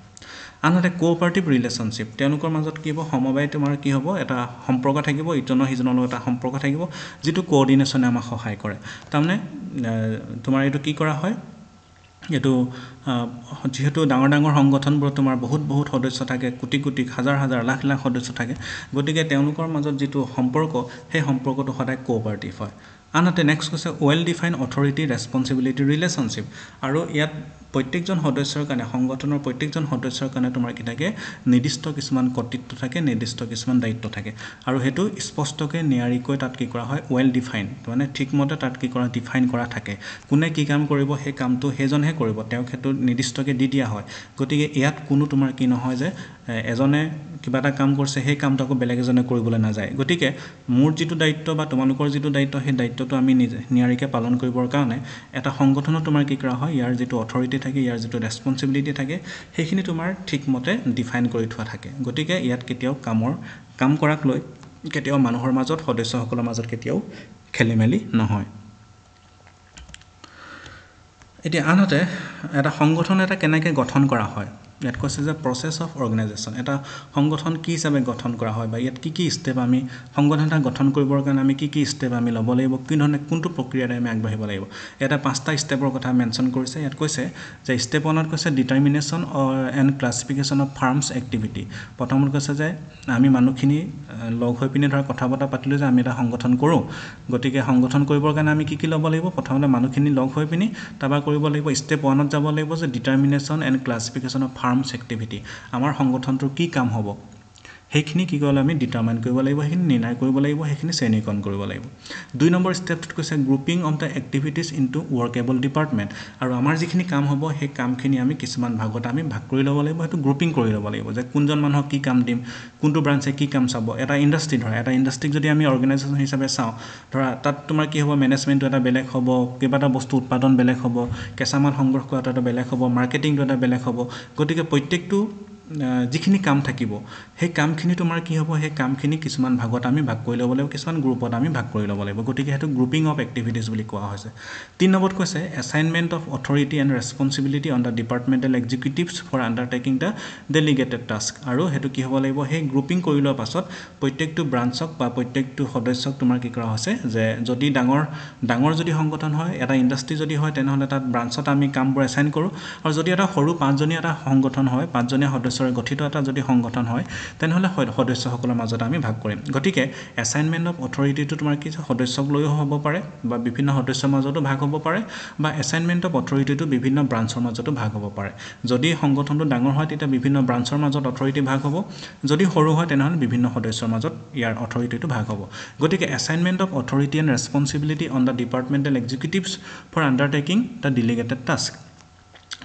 আনহাতে কোঅপাৰেটিভ ৰিলেশ্যনশ্বিপ তেওঁলোকৰ মাজত কি হ'ব সমবায় তোমাৰ কি হ'ব এটা সম্পৰ্ক থাকিব ইজনৰ সিজনৰ লগত এটা সম্পৰ্ক থাকিব যিটো কোঅৰ্ডিনেশ্যনে আমাক সহায় কৰে তাৰমানে তোমাৰ এইটো কি কৰা হয় এইটো যিহেতু ডাঙৰ ডাঙৰ সংগঠনবোৰত তোমাৰ বহুত বহুত সদস্য থাকে কোটি কোটি হাজাৰ হাজাৰ লাখ লাখ সদস্য থাকে গতিকে তেওঁলোকৰ মাজত যিটো সম্পৰ্ক সেই সম্পৰ্কটো সদায় কোঅপাৰেটিভ হয় আনহাতে নেক্সট কৈছে well define authority responsibility relationship আৰু ইয়াত প্ৰত্যেকজন সদস্যৰ কাৰণে সংগঠনৰ প্ৰত্যেকজন সদস্যৰ কাৰণে তোমাৰ কি থাকে নিৰ্দিষ্ট কিছুমান কৰ্তৃত্ব থাকে নিৰ্দিষ্ট কিছুমান দায়িত্ব থাকে আৰু সেইটো স্পষ্টকৈ নিয়াৰিকৈ তাত কি কৰা হয় ৱেল ডিফাইন মানে ঠিকমতে তাত কি কৰা ডিফাইন কৰা থাকে কোনে কি কাম কৰিব সেই কামটো সেইজনহে কৰিব তেওঁক সেইটো নিৰ্দিষ্টকৈ দি দিয়া হয় গতিকে ইয়াত কোনো তোমাৰ কি নহয় যে এজনে কিবা এটা কাম কৰিছে সেই কামটো আকৌ বেলেগ এজনে কৰিবলৈ নাযায় গতিকে মোৰ যিটো দায়িত্ব বা তোমালোকৰ যিটো দায়িত্ব সেই দায়িত্বটো আমি নিজে নিয়াৰিকৈ পালন কৰিবৰ কাৰণে এটা সংগঠনত তোমাৰ কি কৰা হয় ইয়াৰ যিটো অথৰিটি থাকে ইয়াৰ যিটো ৰেছপনচিবিলিটি থাকে সেইখিনি তোমাৰ ঠিকমতে ডিফাইন কৰি থোৱা থাকে গতিকে ইয়াত কেতিয়াও কামৰ কাম কৰাক লৈ কেতিয়াও মানুহৰ মাজত সদস্যসকলৰ মাজত কেতিয়াও খেলি মেলি নহয় এতিয়া আনহাতে এটা সংগঠন এটা কেনেকৈ গঠন কৰা হয় ইয়াত কৈছে যে প্ৰচেছ অফ অৰ্গেনাইজেশ্যন এটা সংগঠন কি হিচাপে গঠন কৰা হয় বা ইয়াত কি কি ষ্টেপ আমি সংগঠন এটা গঠন কৰিবৰ কাৰণে আমি কি কি ষ্টেপ আমি ল'ব লাগিব কি ধৰণে কোনটো প্ৰক্ৰিয়াৰে আমি আগবাঢ়িব লাগিব এটা পাঁচটা ষ্টেপৰ কথা মেনশ্যন কৰিছে ইয়াত কৈছে যে ষ্টেপ ওৱানত কৈছে determination and classification of firms activity প্ৰথমত কৈছে যে আমি মানুহখিনি লগ হৈ পিনে ধৰক কথা বতৰা পাতিলোঁ যে আমি এটা সংগঠন কৰোঁ গতিকে সংগঠন কৰিবৰ কাৰণে আমি কি কি ল'ব লাগিব প্ৰথমতে মানুহখিনি লগ হৈ পিনি তাৰপৰা কৰিব লাগিব ষ্টেপ ওৱানত যাব লাগিব যে determination and classification of firms activity আমাৰ সংগঠনটোৰ কি কাম হ'ব সেইখিনি কি কৰিলে আমি ডিটাৰমাইন কৰিব লাগিব সেইখিনি নিৰ্ণয় কৰিব লাগিব সেইখিনি শ্ৰেণীকৰণ কৰিব লাগিব দুই নম্বৰ ষ্টেপটোত কৈছে grouping of the activities into workable department আৰু আমাৰ যিখিনি কাম হ'ব সেই কামখিনি আমি কিছুমান ভাগত আমি ভাগ কৰি ল'ব লাগিব সেইটো গ্ৰুপিং কৰি ল'ব লাগিব যে কোনজন মানুহক কি কাম দিম কোনটো ব্ৰাঞ্চে কি কাম চাব এটা ইণ্ডাষ্ট্ৰি ধৰা এটা ইণ্ডাষ্ট্ৰিক যদি আমি অৰ্গেনাইজেশ্যন হিচাপে চাওঁ ধৰা তাত তোমাৰ কি হ'ব মেনেজমেণ্টটো এটা বেলেগ হ'ব কেইবাটাও বস্তু উৎপাদন বেলেগ হ'ব কেঁচামাল সংগ্ৰহ কৰাটো এটা বেলেগ হ'ব মাৰ্কেটিংটো এটা বেলেগ হ'ব গতিকে প্ৰত্যেকটো যিখিনি কাম থাকিব সেই কামখিনি তোমাৰ কি হ'ব সেই কামখিনি কিছুমান ভাগত আমি ভাগ কৰি ল'ব লাগিব কিছুমান গ্ৰুপত আমি ভাগ কৰি ল'ব লাগিব গতিকে সেইটো গ্ৰুপিং অফ এক্টিভিটিজ বুলি কোৱা হৈছে তিনি নম্বৰত কৈছে assignment of authority and responsibility on the departmental executives for undertaking the delegated task আৰু সেইটো কি হ'ব লাগিব সেই গ্ৰুপিং কৰি লোৱাৰ পাছত প্ৰত্যেকটো ব্ৰাঞ্চক বা প্ৰত্যেকটো সদস্যক তোমাৰ কি কৰা হৈছে যে যদি ডাঙৰ ডাঙৰ যদি সংগঠন হয় এটা ইণ্ডাষ্ট্ৰী যদি হয় তেনেহ'লে তাত ব্ৰাঞ্চত আমি কামবোৰ এছাইন কৰোঁ আৰু যদি এটা সৰু পাঁচজনীয়া এটা সংগঠন হয় পাঁচজনীয়া সদস্য সদস্যৰে গঠিত এটা যদি সংগঠন হয় তেনেহ'লে সদস্যসকলৰ মাজত আমি ভাগ কৰিম গতিকে এছাইনমেণ্ট অফ অথৰিটিটো তোমাৰ কি সদস্যক লৈও হ'ব পাৰে বা বিভিন্ন সদস্যৰ মাজতো ভাগ হ'ব পাৰে বা এছাইনমেণ্ট অফ অথৰিটিটো বিভিন্ন ব্ৰাঞ্চৰ মাজতো ভাগ হ'ব পাৰে যদি সংগঠনটো ডাঙৰ হয় তেতিয়া বিভিন্ন ব্ৰাঞ্চৰ মাজত অথৰিটি ভাগ হ'ব যদি সৰু হয় তেনেহ'লে বিভিন্ন সদস্যৰ মাজত ইয়াৰ অথৰিটিটো ভাগ হ'ব গতিকে assignment of authority and responsibility on the departmental executives for undertaking the delegated task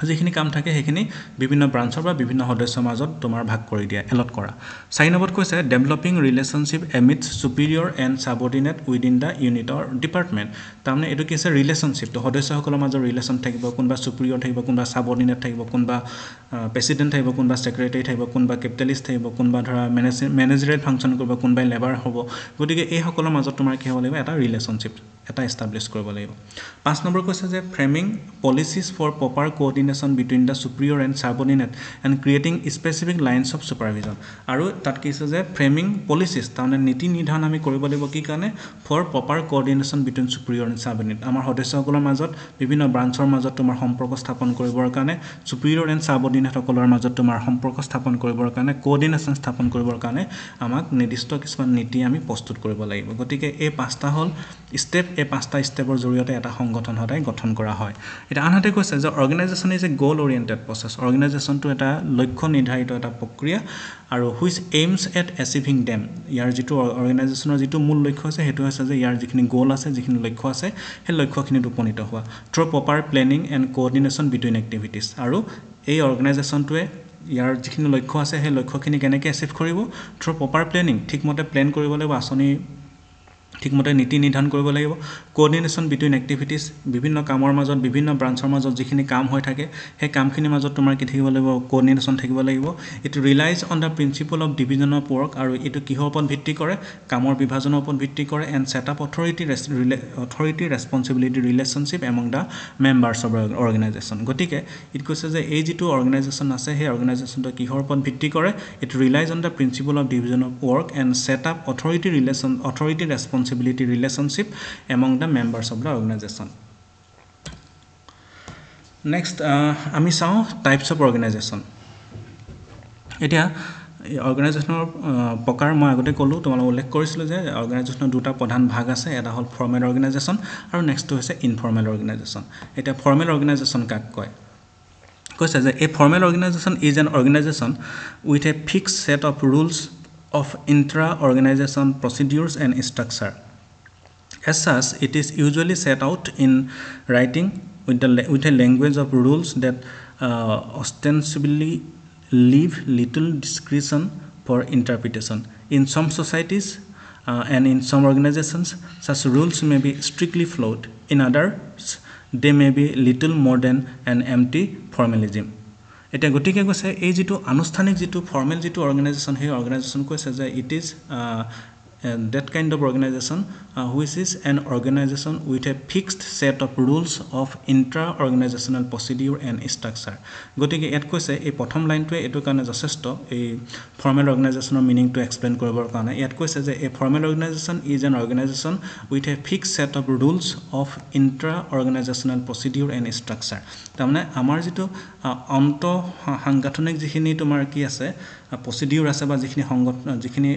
যিখিনি কাম থাকে সেইখিনি বিভিন্ন ব্ৰাঞ্চৰ বা বিভিন্ন সদস্যৰ মাজত তোমাৰ ভাগ কৰি দিয়া এলট কৰা চাৰি নম্বৰত কৈছে developing relationship amid superior and subordinate within the ইউনিটৰ ডিপাৰ্টমেণ্ট তাৰমানে এইটো কি হৈছে ৰিলেশ্যনশ্বিপটো সদস্যসকলৰ মাজত ৰিলেশ্যন থাকিব কোনোবা ছুপিৰিয়ৰ থাকিব কোনোবা ছাবৰ্ডিনেট থাকিব কোনোবা প্ৰেচিডেণ্ট থাকিব কোনোবা ছেক্ৰেটেৰী থাকিব কোনোবা কেপিটেলিষ্ট থাকিব কোনোবা ধৰা মেনেজে মেনেজাৰেট ফাংচন কৰিব কোনোবাই লেবাৰ হ'ব গতিকে এইসকলৰ মাজত তোমাৰ কি হ'ব লাগিব এটা ৰিলেশ্যনশ্বিপ এটা ইষ্টাব্লিছ কৰিব লাগিব পাঁচ নম্বৰ কৈছে যে framing policies for proper coordinate combination between the superior and subordinate and creating specific lines of supervision আৰু তাত কি হৈছে যে ফ্ৰেমিং পলিচিছ তাৰমানে নীতি নিৰ্ধাৰণ আমি কৰিব লাগিব কি কাৰণে for proper coordination between superior and subordinate আমাৰ সদস্যসকলৰ মাজত বিভিন্ন ব্ৰাঞ্চৰ মাজত তোমাৰ সম্পৰ্ক স্থাপন কৰিবৰ কাৰণে চুপ্ৰিয়ৰ এণ্ড ছাৰ্বনিনেটসকলৰ মাজত তোমাৰ সম্পৰ্ক স্থাপন কৰিবৰ কাৰণে কৰ্ডিনেশ্যন স্থাপন কৰিবৰ কাৰণে আমাক নিৰ্দিষ্ট কিছুমান নীতি আমি প্ৰস্তুত কৰিব লাগিব গতিকে এই পাঁচটা হ'ল ষ্টেপ এই পাঁচটা ষ্টেপৰ জৰিয়তে এটা সংগঠন সদায় গঠন কৰা হয় এতিয়া আনহাতে কৈছে যে অৰ্গেনাইজেশ্যন ইজ ইজ এ গ'ল অৰিয়েণ্টেড প্ৰচেছ অৰ্গেনাইজেশ্যনটো এটা লক্ষ্য নিৰ্ধাৰিত এটা প্ৰক্ৰিয়া আৰু which aims at achieving them ইয়াৰ যিটো অৰ্গেনাইজেশ্যনৰ যিটো মূল লক্ষ্য আছে সেইটো হৈছে যে ইয়াৰ যিখিনি গ'ল আছে যিখিনি লক্ষ্য আছে সেই লক্ষ্যখিনিত উপনীত হোৱা through proper planning and coordination between activities আৰু এই অৰ্গেনাইজেশ্যনটোৱে ইয়াৰ যিখিনি লক্ষ্য আছে সেই লক্ষ্যখিনি কেনেকৈ এচিভ কৰিব থ্ৰ' প্ৰপাৰ প্লেনিং ঠিকমতে প্লেন কৰিব লাগিব আঁচনি ঠিকমতে নীতি নিৰ্ধাৰণ কৰিব লাগিব কোঅৰ্ডিনেশ্যন বিটুইন এক্টিভিটিজ বিভিন্ন কামৰ মাজত বিভিন্ন ব্ৰাঞ্চৰ মাজত যিখিনি কাম হৈ থাকে সেই কামখিনিৰ মাজত তোমাৰ কি থাকিব লাগিব কোঅৰ্ডিনেশ্যন থাকিব লাগিব it relies on the principle of division of work আৰু এইটো কিহৰ ওপৰত ভিত্তি কৰে কামৰ বিভাজনৰ ওপৰত ভিত্তি কৰে and set up authority authority responsibility relationship among the members of organization গতিকে ইট কৈছে যে এই যিটো অৰ্গেনাইজেশ্যন আছে সেই অৰ্গেনাইজেশ্যনটো কিহৰ ওপৰত ভিত্তি কৰে it relies on the principle of division of work and set up authority relation authority responsibility responsibility relationship among the members of the organization. Next, uh, আমি চাওঁ types of organization. এতিয়া অৰ্গেনাইজেশ্যনৰ uh, প্ৰকাৰ মই আগতে ক'লোঁ তোমালোকে উল্লেখ কৰিছিলোঁ যে অৰ্গেনাইজেশ্যনৰ দুটা প্ৰধান ভাগ আছে এটা হ'ল ফৰ্মেল অৰ্গেনাইজেশ্যন আৰু নেক্সটটো হৈছে ইনফৰ্মেল অৰ্গেনাইজেশ্যন এতিয়া ফৰ্মেল অৰ্গেনাইজেশ্যন কাক কয় কৈছে যে এই formal organization is an organization with a fix set of rules of intra-organization procedures and structure. As such, it is usually set out in writing with, the, with a language of rules that uh, ostensibly leave little discretion for interpretation. In some societies uh, and in some organizations, such rules may be strictly followed. In others, they may be little more than an empty formalism. এতিয়া গতিকে কৈছে এই যিটো আনুষ্ঠানিক যিটো formal যিটো organisation সেই organization কৈছে যে it is and that kind of organization uh, which is an organization with a fixed set of rules of intra organizational procedure and structure gotike et koise ei prothom line to etu karone jasesto ei formal organizational meaning to explain koribar karone et koise je a formal organization is an organization with a fixed set of rules of intra organizational procedure and structure tamane amar jitu anto sangathonik jikhini tumar ki ase uh, procedure আছে বা যিখিনি সংগঠন যিখিনি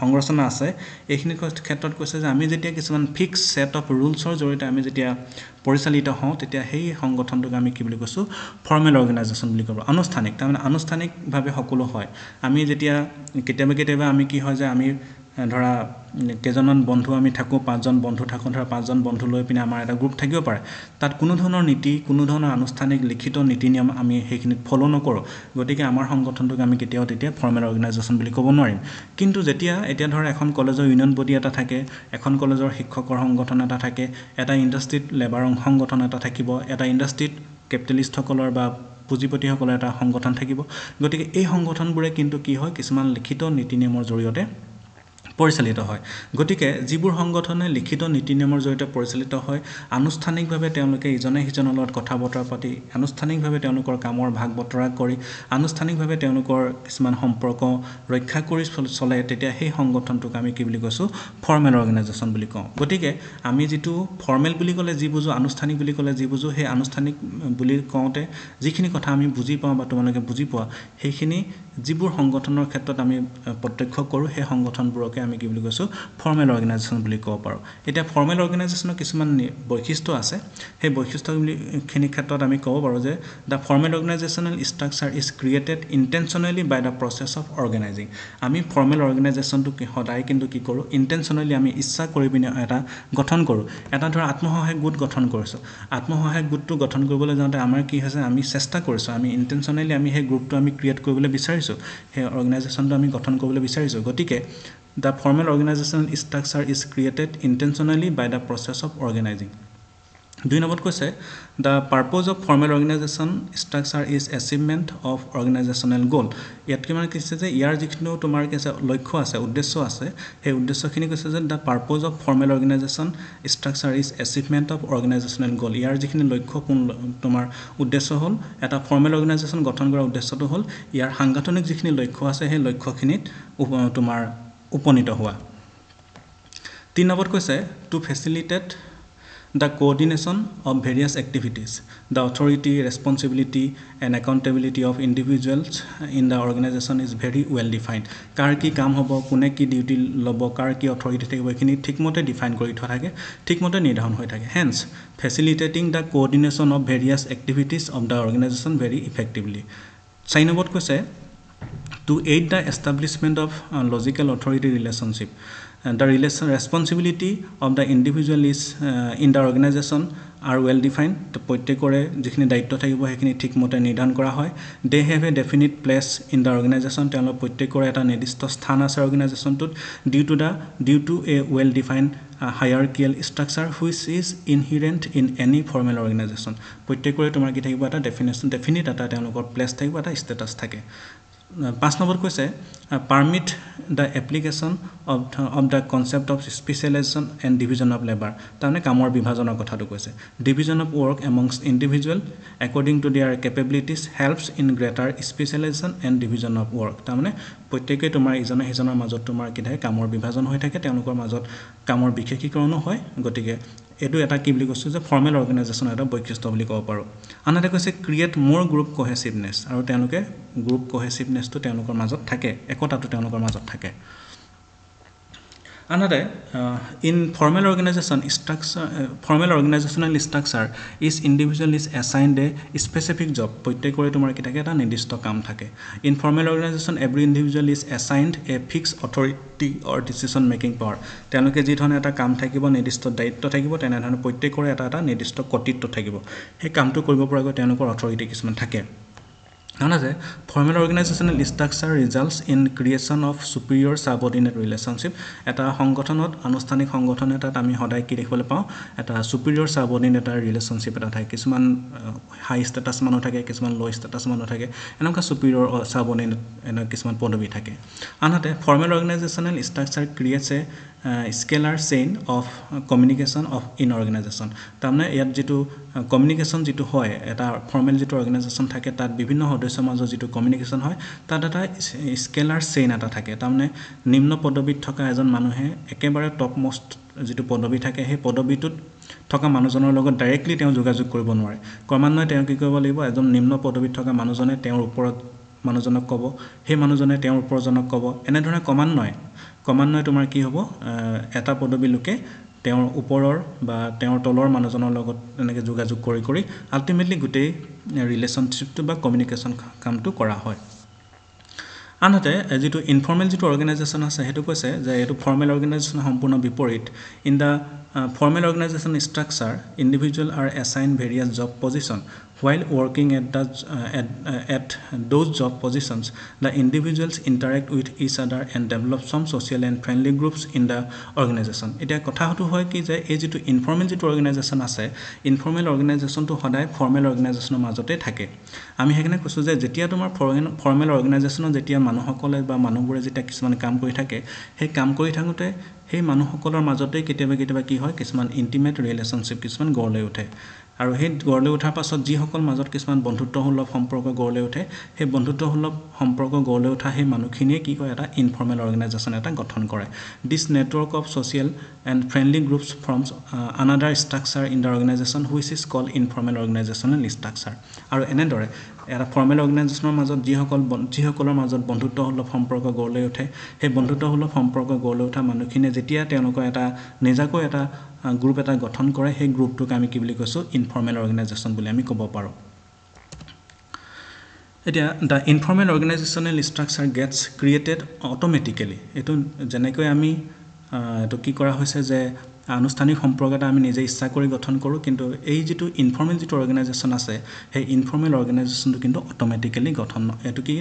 সংৰচনা আছে এইখিনি ক্ষেত্ৰত কৈছে যে আমি যেতিয়া কিছুমান ফিক্স ছেট অফ ৰুলছৰ জৰিয়তে আমি যেতিয়া পৰিচালিত হওঁ তেতিয়া সেই সংগঠনটোক আমি কি বুলি কৈছোঁ ফৰ্মেল অৰ্গেনাইজেশ্যন বুলি ক'ব আনুষ্ঠানিক তাৰমানে আনুষ্ঠানিকভাৱে সকলো হয় আমি যেতিয়া কেতিয়াবা কেতিয়াবা আমি কি হয় যে আমি ধৰা কেইজনমান বন্ধু আমি থাকোঁ পাঁচজন বন্ধু থাকোঁ ধৰা পাঁচজন বন্ধু লৈ পিনে আমাৰ এটা গ্ৰুপ থাকিব পাৰে তাত কোনো ধৰণৰ নীতি কোনো ধৰণৰ আনুষ্ঠানিক লিখিত নীতি নিয়ম আমি সেইখিনিত ফ'ল' নকৰোঁ গতিকে আমাৰ সংগঠনটোক আমি কেতিয়াও তেতিয়া ফৰ্মেল অৰ্গেনাইজেশ্যন বুলি ক'ব নোৱাৰিম কিন্তু যেতিয়া এতিয়া ধৰা এখন কলেজৰ ইউনিয়ন বডি এটা থাকে এখন কলেজৰ শিক্ষকৰ সংগঠন এটা থাকে এটা ইণ্ডাষ্ট্ৰিত লেবাৰ সংগঠন এটা থাকিব এটা ইণ্ডাষ্ট্ৰিত কেপিটেলিষ্টসকলৰ বা পুঁজিপতিসকলৰ এটা সংগঠন থাকিব গতিকে এই সংগঠনবোৰে কিন্তু কি হয় কিছুমান লিখিত নীতি নিয়মৰ জৰিয়তে পৰিচালিত হয় গতিকে যিবোৰ সংগঠনে লিখিত নীতি নিয়মৰ জৰিয়তে পৰিচালিত হয় আনুষ্ঠানিকভাৱে তেওঁলোকে ইজনে সিজনৰ লগত কথা বতৰা পাতি আনুষ্ঠানিকভাৱে তেওঁলোকৰ কামৰ ভাগ বতৰা কৰি আনুষ্ঠানিকভাৱে তেওঁলোকৰ কিছুমান সম্পৰ্ক ৰক্ষা কৰি চলে তেতিয়া সেই সংগঠনটোক আমি কি বুলি কৈছোঁ ফৰ্মেল অৰ্গেনাইজেশ্যন বুলি কওঁ গতিকে আমি যিটো ফৰ্মেল বুলি ক'লে যি বুজোঁ আনুষ্ঠানিক বুলি ক'লে যি বুজোঁ সেই আনুষ্ঠানিক বুলি কওঁতে যিখিনি কথা আমি বুজি পাওঁ বা তোমালোকে বুজি পোৱা সেইখিনি যিবোৰ সংগঠনৰ ক্ষেত্ৰত আমি প্ৰত্যক্ষ কৰোঁ সেই সংগঠনবোৰকে আমি কি বুলি কৈছোঁ ফৰ্মেল অৰ্গেনাইজেশ্যন বুলি ক'ব পাৰোঁ এতিয়া ফৰ্মেল অৰ্গেনাইজেশ্যনৰ কিছুমান বৈশিষ্ট্য আছে সেই বৈশিষ্ট্যখিনি ক্ষেত্ৰত আমি ক'ব পাৰোঁ যে the formal organizational structure is created intentionally by the process of organizing আমি ফৰ্মেল অৰ্গেনাইজেশ্যনটো সদায় কিন্তু কি কৰোঁ ইণ্টেনশ্যনেলি আমি ইচ্ছা কৰি পিনে এটা গঠন কৰোঁ এটা ধৰক আত্মসহায়ক গোট গঠন কৰিছোঁ আত্মসহায়ক গোটটো গঠন কৰিবলৈ যাওঁতে আমাৰ কি হৈছে আমি চেষ্টা কৰিছোঁ আমি ইণ্টেনচনেলি আমি সেই গ্ৰুপটো আমি ক্ৰিয়েট কৰিবলৈ বিচাৰিছোঁ সেই অৰ্গেনাইজেশ্যনটো আমি গঠন কৰিবলৈ বিচাৰিছোঁ গতিকে The formal organization structure is created intentionally by the process of organizing. দুই নম্বৰত কৈছে the purpose of formal organization structure is achievement of organizational goal ইয়াতকৈ মানে কৈছে যে ইয়াৰ যিখিনিও তোমাৰ কি আছে লক্ষ্য আছে উদ্দেশ্য আছে সেই উদ্দেশ্যখিনি কৈছে যে the purpose of formal organization structure is achievement of organizational goal ইয়াৰ যিখিনি লক্ষ্য কোন তোমাৰ উদ্দেশ্য হ'ল এটা ফৰ্মেল অৰ্গেনাইজেশ্যন গঠন কৰাৰ উদ্দেশ্যটো হ'ল ইয়াৰ সাংগঠনিক যিখিনি লক্ষ্য আছে সেই লক্ষ্যখিনিত তোমাৰ উপনীত হোৱা তিনি নম্বৰত কৈছে to facilitate the coordination of various activities the authority responsibility and accountability of individuals in the organization is very well defined কাৰ কি কাম হ'ব কোনে কি ডিউটি ল'ব কাৰ কি অথৰিটি থাকিব এইখিনি ঠিকমতে ডিফাইন কৰি থোৱা থাকে ঠিকমতে নিৰ্ধাৰণ হৈ থাকে hence facilitating the coordination of various activities of the organization very effectively চাৰি নম্বৰত কৈছে to aid the establishment of uh, logical authority relationship and the relation responsibility of the individual is uh, in the organization are well defined to protectore jekhini daitya thakibo hekini thikmote nirdharan kara hoy they have a definite place in the organization telo protectore eta nirdishto sthan ase organization tut due to the due to a well defined uh, hierarchical structure which is inherent in any formal organization protectore tomar ki thakibo eta definition definite eta telokor place thakibo eta status thake পাঁচ নম্বৰ কৈছে permit the application of of the concept of specialization and division of labour তাৰমানে কামৰ বিভাজনৰ কথাটো কৈছে division of work amongst individual according to their capabilities helps in greater specialization and division of work তাৰমানে প্ৰত্যেকেই তোমাৰ ইজনে সিজনৰ মাজত তোমাৰ কি থাকে কামৰ বিভাজন হৈ থাকে তেওঁলোকৰ মাজত কামৰ বিশেষীকৰণো হয় গতিকে এইটো এটা কি বুলি কৈছোঁ যে ফৰ্মেল অৰ্গেনাইজেশ্যনৰ এটা বৈশিষ্ট্য বুলি ক'ব পাৰোঁ আনহাতে কৈছে ক্ৰিয়েট মোৰ গ্ৰুপ কহেচিভনেছ আৰু তেওঁলোকে গ্ৰুপ কহেচিভনেছটো তেওঁলোকৰ মাজত থাকে একতাটো তেওঁলোকৰ মাজত থাকে আনহাতে in formal organization structure formal organizational structure is individual is assigned a specific job প্ৰত্যেকৰে তোমাৰ কেতিয়াকে এটা নিৰ্দিষ্ট কাম থাকে in formal organization every individual is assigned a fix authority or decision making power তেওঁলোকে যিধৰণে এটা কাম থাকিব নিৰ্দিষ্ট দায়িত্ব থাকিব তেনেধৰণে প্ৰত্যেকৰে এটা এটা নিৰ্দিষ্ট কৰ্তৃত্ব থাকিব সেই কামটো কৰিব পৰাকৈ তেওঁলোকৰ অথৰিটি কিছুমান থাকে জানা যায় formal organizational structure results in creation of superior subordinate relationship এটা সংগঠনত আনুষ্ঠানিক সংগঠন এটাত আমি সদায় কি দেখিবলৈ পাওঁ এটা চুপিৰিয়ৰ এটা ৰিলেশ্যনশ্বিপ এটা থাকে কিছুমান হাই ষ্টেটাছ মানুহ থাকে কিছুমান ল' ষ্টেটাছ মানুহ থাকে এনেকুৱা চুপিৰিয়ৰ ছাবঅৰ্ডিনেট এনেকুৱা কিছুমান পদবী থাকে আনহাতে formal organizational structure creates scalar chain of communication of in organization তাৰমানে ইয়াত যিটো কমিউনিকেশ্যন যিটো হয় এটা ফৰ্মেল যিটো অৰ্গেনাইজেশ্যন থাকে তাত বিভিন্ন সদস্যৰ মাজত যিটো কমিউনিকেশ্যন হয় তাত এটা স্কেলাৰ চেইন এটা থাকে তাৰমানে নিম্ন পদবীত থকা এজন মানুহে একেবাৰে টপ মষ্ট যিটো পদবী থাকে সেই পদবীটোত থকা মানুহজনৰ লগত ডাইৰেক্টলি তেওঁ যোগাযোগ কৰিব নোৱাৰে ক্ৰমান্বয়ে তেওঁ কি কৰিব লাগিব এজন নিম্ন পদবীত থকা মানুহজনে তেওঁৰ ওপৰত মানুহজনক ক'ব সেই মানুহজনে তেওঁৰ ওপৰজনক ক'ব এনেধৰণে ক্ৰমান্বয়ে ক্ৰমান্বয়ে তোমাৰ কি হ'ব এটা পদবী লোকে তেওঁৰ ওপৰৰ বা তেওঁৰ তলৰ মানুহজনৰ লগত এনেকৈ যোগাযোগ কৰি কৰি আল্টিমেটলি গোটেই ৰিলেশ্যনশ্বিপটো বা কমিউনিকেশ্যন কামটো কৰা হয় আনহাতে যিটো ইনফৰ্মেল যিটো অৰ্গেনাইজেশ্যন আছে সেইটো কৈছে যে এইটো ফৰ্মেল অৰ্গেনাইজেশ্যনৰ সম্পূৰ্ণ বিপৰীত in the formal organization structure individual are assign various job position while working at, the, uh, at, uh, at those job positions, the individuals interact with each other and develop some social and friendly groups in the organization. এতিয়া কথাটো হয় কি যে এই যিটো informal যিটো organisation আছে informal অৰ্গেনাইজেশ্যনটো সদায় ফৰ্মেল অৰ্গেনাইজেশ্যনৰ মাজতে থাকে আমি সেইকাৰণে কৈছোঁ যে যেতিয়া তোমাৰ ফৰেন ফৰ্মেল অৰ্গেনাইজেশ্যনত যেতিয়া মানুহসকলে বা মানুহবোৰে যেতিয়া কিছুমান কাম কৰি থাকে সেই কাম কৰি থাকোঁতে সেই মানুহসকলৰ মাজতে কেতিয়াবা কেতিয়াবা কি হয় কিছুমান ইণ্টিমেট ৰিলেশ্যনশ্বিপ কিছুমান গঢ় লৈ উঠে আৰু সেই গঢ়লৈ উঠাৰ পাছত যিসকল মাজত কিছুমান বন্ধুত্বসুলভ সম্পৰ্ক গঢ়লৈ উঠে সেই বন্ধুত্বসুলভ সম্পৰ্ক গঢ়লৈ উঠা সেই মানুহখিনিয়ে কি কয় এটা ইনফৰ্মেল অৰ্গেনাইজেশ্যন এটা গঠন কৰে this network of social and friendly groups forms another structure in the organization which is call informal organization and structure আৰু এনেদৰে এটা ফৰ্মেল অৰ্গেনাইজেশ্যনৰ মাজত যিসকল যিসকলৰ মাজত বন্ধুত্বসুলভ সম্পৰ্ক গঢ় লৈ উঠে সেই বন্ধুত্বসুলভ সম্পৰ্ক গঢ় লৈ উঠা মানুহখিনিয়ে যেতিয়া তেওঁলোকৰ এটা নিজাকৈ এটা গ্ৰুপ এটা গঠন কৰে সেই গ্ৰুপটোক আমি কি বুলি কৈছোঁ ইনফৰ্মেল অৰ্গেনাইজেশ্যন বুলি আমি ক'ব পাৰোঁ এতিয়া the informal organizational structure gets created automatically এইটো যেনেকৈ আমি এইটো কি কৰা হৈছে যে আনুষ্ঠানিক সম্পৰ্ক এটা আমি নিজে ইচ্ছা কৰি গঠন কৰোঁ কিন্তু এই যিটো ইনফৰ্মেল যিটো অৰ্গেনাইজেশ্যন আছে সেই ইনফৰ্মেল অৰ্গেনাইজেশ্যনটো কিন্তু অট'মেটিকেলি গঠন এইটো কি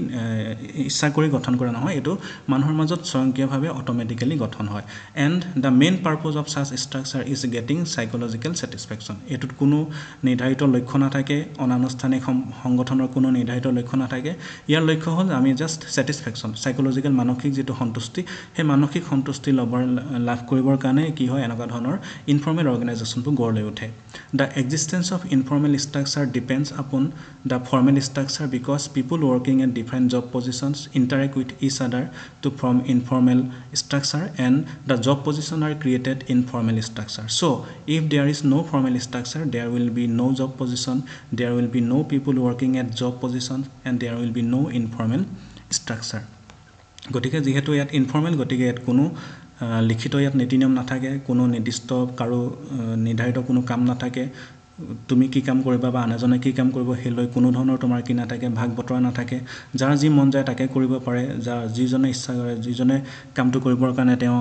ইচ্ছা কৰি গঠন কৰা নহয় এইটো মানুহৰ মাজত স্বয়ংক্ৰিয়ভাৱে অট'মেটিকেলি গঠন হয় and the main purpose of such structure is getting psychological satisfaction এইটোত কোনো নিৰ্ধাৰিত লক্ষ্য নাথাকে অনানুষ্ঠানিক সংগঠনৰ কোনো নিৰ্ধাৰিত লক্ষ্য নাথাকে ইয়াৰ লক্ষ্য হ'ল আমি জাষ্ট ছেটিছফেকশ্যন চাইক'লজিকেল মানসিক যিটো সন্তুষ্টি সেই মানসিক সন্তুষ্টি ল'বৰ লাভ কৰিবৰ কাৰণে কি হয় এনেকুৱা ধৰণৰ ধৰণৰ ইনফৰ্মেল অৰ্গেনাইজেশ্যনবোৰ গঢ় লৈ উঠে the existence of informal structure depends upon the formal structure because people working at different job positions interact with each other to form informal structure and the job position are created in formal structure so' if there is no' formal structure there will be no' job position there will be no' people working at job position and there will be no' informal structure গতিকে যিহেতু ইয়াত informal গতিকে ইয়াত কোনো লিখিত ইয়াত নীতি নিয়ম নাথাকে কোনো নিৰ্দিষ্ট কাৰো নিৰ্ধাৰিত কোনো কাম নাথাকে তুমি কি কাম কৰিবা বা আন এজনে কি কাম কৰিব সেই লৈ কোনো ধৰণৰ তোমাৰ কি নাথাকে ভাগ বতৰা নাথাকে যাৰ যি মন যায় তাকে কৰিব পাৰে যাৰ যিজনে ইচ্ছা কৰে যিজনে কামটো কৰিবৰ কাৰণে তেওঁ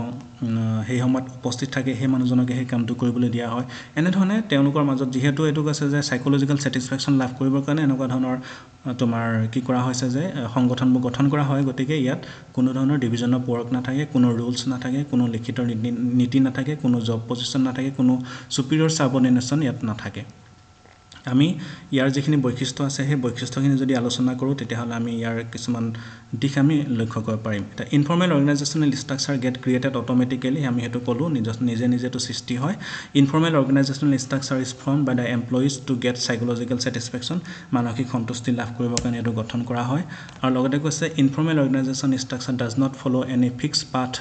সেই সময়ত উপস্থিত থাকে সেই মানুহজনকে সেই কামটো কৰিবলৈ দিয়া হয় এনেধৰণে তেওঁলোকৰ মাজত যিহেতু এইটো আছে যে চাইক'লজিকেল ছেটিছফেকশ্যন লাভ কৰিবৰ কাৰণে এনেকুৱা ধৰণৰ তোমাৰ কি কৰা হৈছে যে সংগঠনবোৰ গঠন কৰা হয় গতিকে ইয়াত কোনো ধৰণৰ ডিভিজনৰ পৱৰ্ক নাথাকে কোনো ৰুলছ নাথাকে কোনো লিখিত নীতি নাথাকে কোনো জব পজিশ্যন নাথাকে কোনো চুপিৰিয়ৰ ছাবঅৰ্ডিনেশ্যন ইয়াত নাথাকে আমি ইয়াৰ যিখিনি বৈশিষ্ট্য আছে সেই বৈশিষ্ট্যখিনি যদি আলোচনা কৰোঁ তেতিয়াহ'লে আমি ইয়াৰ কিছুমান দিশ আমি লক্ষ্য কৰিব পাৰিম এতিয়া informal organizational structure get created automatically আমি সেইটো ক'লোঁ নিজৰ নিজে নিজেতো সৃষ্টি হয় informal organizational structure is form by the employees to get psychological satisfaction মানসিক সন্তুষ্টি লাভ কৰিবৰ কাৰণে এইটো গঠন কৰা হয় আৰু লগতে কৈছে informal organization structure does not follow' any fix path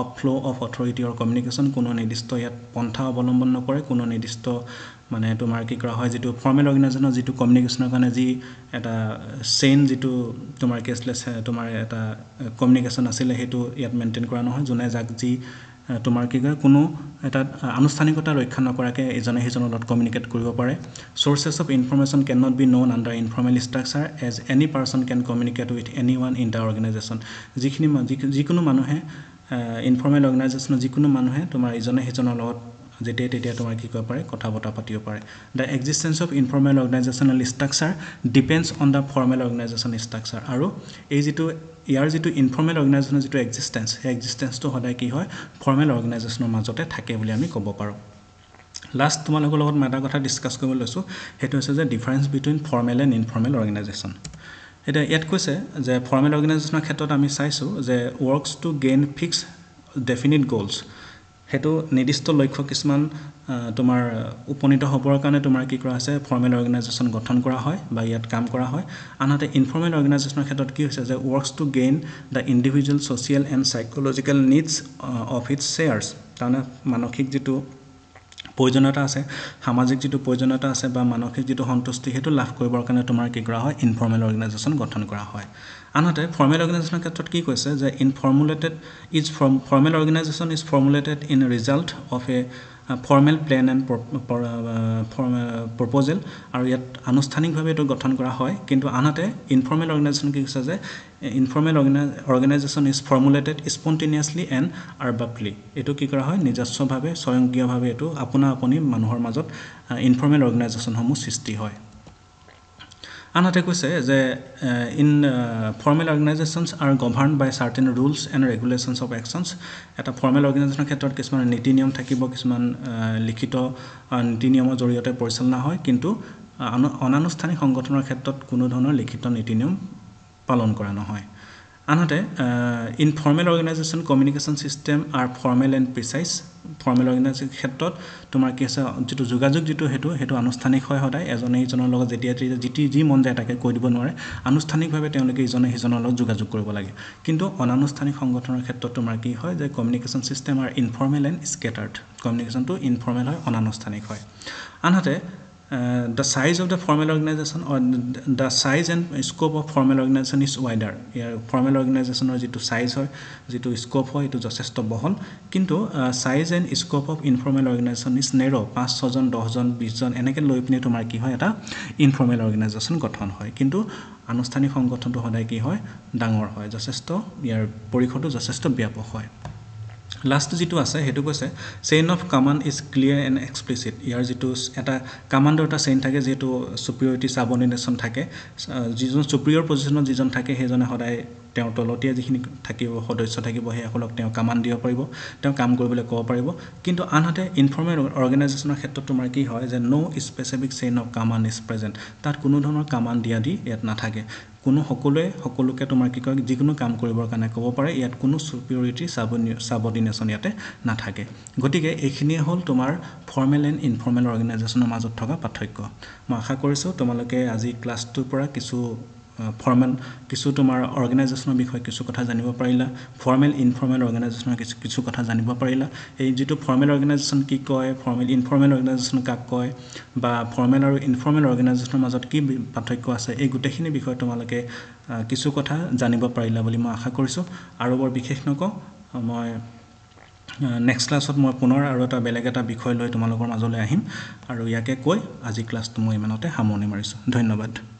of flow' of authority or communication কোনো নিৰ্দিষ্ট ইয়াত পন্থা অৱলম্বন নকৰে কোনো নিৰ্দিষ্ট মানে তোমাৰ কি কৰা হয় যিটো ফৰ্মেল অৰ্গেনাইজেশ্যনৰ যিটো কমিউনিকেশ্যনৰ কাৰণে যি এটা চেইন যিটো তোমাৰ কেছলেছ তোমাৰ এটা কমিউনিকেশ্যন আছিলে সেইটো ইয়াত মেইনটেইন কৰা নহয় যোনে যাক যি তোমাৰ কি কয় কোনো এটা আনুষ্ঠানিকতা ৰক্ষা নকৰাকৈ ইজনে সিজনৰ লগত কমিউনিকেট কৰিব পাৰে sources of information can not be known under informal structure as any person can communicate with any one in the organization যিখিনি যিকোনো মানুহে ইনফৰ্মেল অৰ্গেনাইজেশ্যনৰ যিকোনো মানুহে তোমাৰ ইজনে সিজনৰ লগত যেতিয়াই তেতিয়া তোমাৰ কি কৰিব পাৰে কথা বতৰা পাতিব পাৰে the existence of informal organizational structure depends on the formal organization structure আৰু এই যিটো ইয়াৰ যিটো ইনফৰ্মেল অৰ্গেনাইজেশ্যনৰ যিটো এক্সিষ্টেঞ্চ সেই এক্সিষ্টেঞ্চটো সদায় কি হয় ফৰ্মেল অৰ্গেনাইজেশ্যনৰ মাজতে থাকে বুলি আমি ক'ব পাৰোঁ লাষ্ট তোমালোকৰ লগত মই এটা কথা ডিছকাছ কৰিবলৈ লৈছোঁ সেইটো হৈছে যে difference between formal and informal organization এতিয়া ইয়াত কৈছে যে ফৰ্মেল অৰ্গেনাইজেশ্যনৰ ক্ষেত্ৰত আমি চাইছোঁ যে works to gain fix definite goals সেইটো নিৰ্দিষ্ট লক্ষ্য কিছুমান তোমাৰ উপনীত হ'বৰ কাৰণে তোমাৰ কি কৰা হৈছে ফৰ্মেল অৰ্গেনাইজেশ্যন গঠন কৰা হয় বা ইয়াত কাম কৰা হয় আনহাতে ইনফৰ্মেল অৰ্গেনাইজেশ্যনৰ ক্ষেত্ৰত কি হৈছে যে works to gain the individual social and psychological needs of its shares তাৰমানে মানসিক যিটো প্ৰয়োজনীয়তা আছে সামাজিক যিটো প্ৰয়োজনীয়তা আছে বা মানসিক যিটো সন্তুষ্টি সেইটো লাভ কৰিবৰ কাৰণে তোমাৰ কি কৰা হয় ইনফৰ্মেল অৰ্গেনাইজেশ্যন গঠন কৰা হয় আনহাতে ফৰ্মেল অৰ্গেনাইজেশ্যনৰ ক্ষেত্ৰত কি কৈছে যে in formulated is form formal organization is formulated in result of a formal plan and proposal আৰু ইয়াত আনুষ্ঠানিকভাৱে এইটো গঠন কৰা হয় কিন্তু আনহাতে ইনফৰ্মেল অৰ্গেনাইজেশ্যন কি কৈছে যে informal organize organization is formulated spontaneously and verbally এইটো কি কৰা হয় নিজস্বভাৱে স্বয়ংক্ৰিয়ভাৱে এইটো আপোনা আপুনি মানুহৰ মাজত ইনফৰ্মেল অৰ্গেনাইজেশ্যনসমূহ সৃষ্টি হয় আনহাতে কৈছে যে in formal organizations are govern by certain rules and regulations of actions এটা ফৰ্মেল অৰ্গেনাইজেশ্যনৰ ক্ষেত্ৰত কিছুমান নীতি নিয়ম থাকিব কিছুমান লিখিত নীতি নিয়মৰ জৰিয়তে পৰিচালনা হয় কিন্তু অনানুষ্ঠানিক সংগঠনৰ ক্ষেত্ৰত কোনো ধৰণৰ লিখিত নীতি নিয়ম পালন কৰা নহয় আনহাতে informal organization communication system are formal and precise formal organization ক্ষেত্ৰত তোমাৰ কি আছে যিটো যোগাযোগ যিটো সেইটো সেইটো আনুষ্ঠানিক হয় সদায় এজনে সিজনৰ লগত যেতিয়া যেতিয়া যিটি যি মন যায় তাকে কৈ দিব নোৱাৰে আনুষ্ঠানিকভাৱে তেওঁলোকে ইজনে সিজনৰ লগত যোগাযোগ কৰিব লাগে কিন্তু অনানুষ্ঠানিক সংগঠনৰ ক্ষেত্ৰত তোমাৰ কি হয় যে communication system are informal and scattered কমিউনিকেশ্যনটো ইনফৰ্মেল হয় অনানুষ্ঠানিক হয় আনহাতে the size of the formal organization the size and scope of formal organization is wider ইয়াৰ ফৰ্মেল অৰ্গেনাইজেশ্যনৰ যিটো চাইজ হয় যিটো স্ক'প হয় সেইটো যথেষ্ট বহল কিন্তু size and scope of informal organization is narrow' পাঁচ ছজন দহজন বিছজন এনেকৈ লৈ পিনে তোমাৰ কি হয় এটা ইনফৰ্মেল অৰ্গেনাইজেশ্যন গঠন হয় কিন্তু আনুষ্ঠানিক সংগঠনটো সদায় কি হয় ডাঙৰ হয় যথেষ্ট ইয়াৰ পৰিসৰটো যথেষ্ট ব্যাপক হয় লাষ্ট যিটো আছে সেইটো কৈছে chain of command is clear and explicit ইয়াৰ যিটো এটা কামাণ্ডৰ এটা চেইন থাকে যিহেতু চুপ্ৰিয়ৰিটি চাবৰ্ডিনেশ্যন থাকে যিজন চুপ্ৰিয়ৰ পজিশ্যনত যিজন থাকে সেইজনে সদায় তেওঁ তলতীয়া যিখিনি থাকিব সদস্য থাকিব সেইসকলক তেওঁ কামান দিব পাৰিব তেওঁ কাম কৰিবলৈ ক'ব পাৰিব কিন্তু আনহাতে ইনফৰ্মেল অৰ্গেনাইজেশ্যনৰ ক্ষেত্ৰত তোমাৰ কি হয় যে no' specific chain of command is present তাত কোনো ধৰণৰ কামাণ্ড দিয়া দি ইয়াত নাথাকে কোনো সকলোৱে সকলোকে তোমাৰ কি কয় যিকোনো কাম কৰিবৰ কাৰণে ক'ব পাৰে ইয়াত কোনো চাব চাবৰ্ডিনেশ্যন ইয়াতে নাথাকে গতিকে এইখিনিয়ে হ'ল তোমাৰ ফৰ্মেল এণ্ড ইনফৰ্মেল অৰ্গেনাইজেশ্যনৰ মাজত থকা পাৰ্থক্য মই আশা কৰিছোঁ তোমালোকে আজি ক্লাছটোৰ পৰা কিছু ফৰ্মেল কিছু তোমাৰ অৰ্গেনাইজেশ্যনৰ বিষয়ে কিছু কথা জানিব পাৰিলা ফৰ্মেল ইনফৰ্মেল অৰ্গেনাইজেশ্যনৰ কিছু কিছু কথা জানিব পাৰিলা এই যিটো ফৰ্মেল অৰ্গেনাইজেশ্যন কি কয় ফৰ্মেল ইনফৰ্মেল অৰ্গেনাইজেশ্যন কাক কয় বা ফৰ্মেল আৰু ইনফৰ্মেল অৰ্গেনাইজেশ্যনৰ মাজত কি পাৰ্থক্য আছে এই গোটেইখিনি বিষয়ে তোমালোকে কিছু কথা জানিব পাৰিলা বুলি মই আশা কৰিছোঁ আৰু বৰ বিশেষ নকওঁ মই নেক্সট ক্লাছত মই পুনৰ আৰু এটা বেলেগ এটা বিষয় লৈ তোমালোকৰ মাজলৈ আহিম আৰু ইয়াকে কৈ আজি ক্লাছটো মই ইমানতে সামৰণি মাৰিছোঁ ধন্যবাদ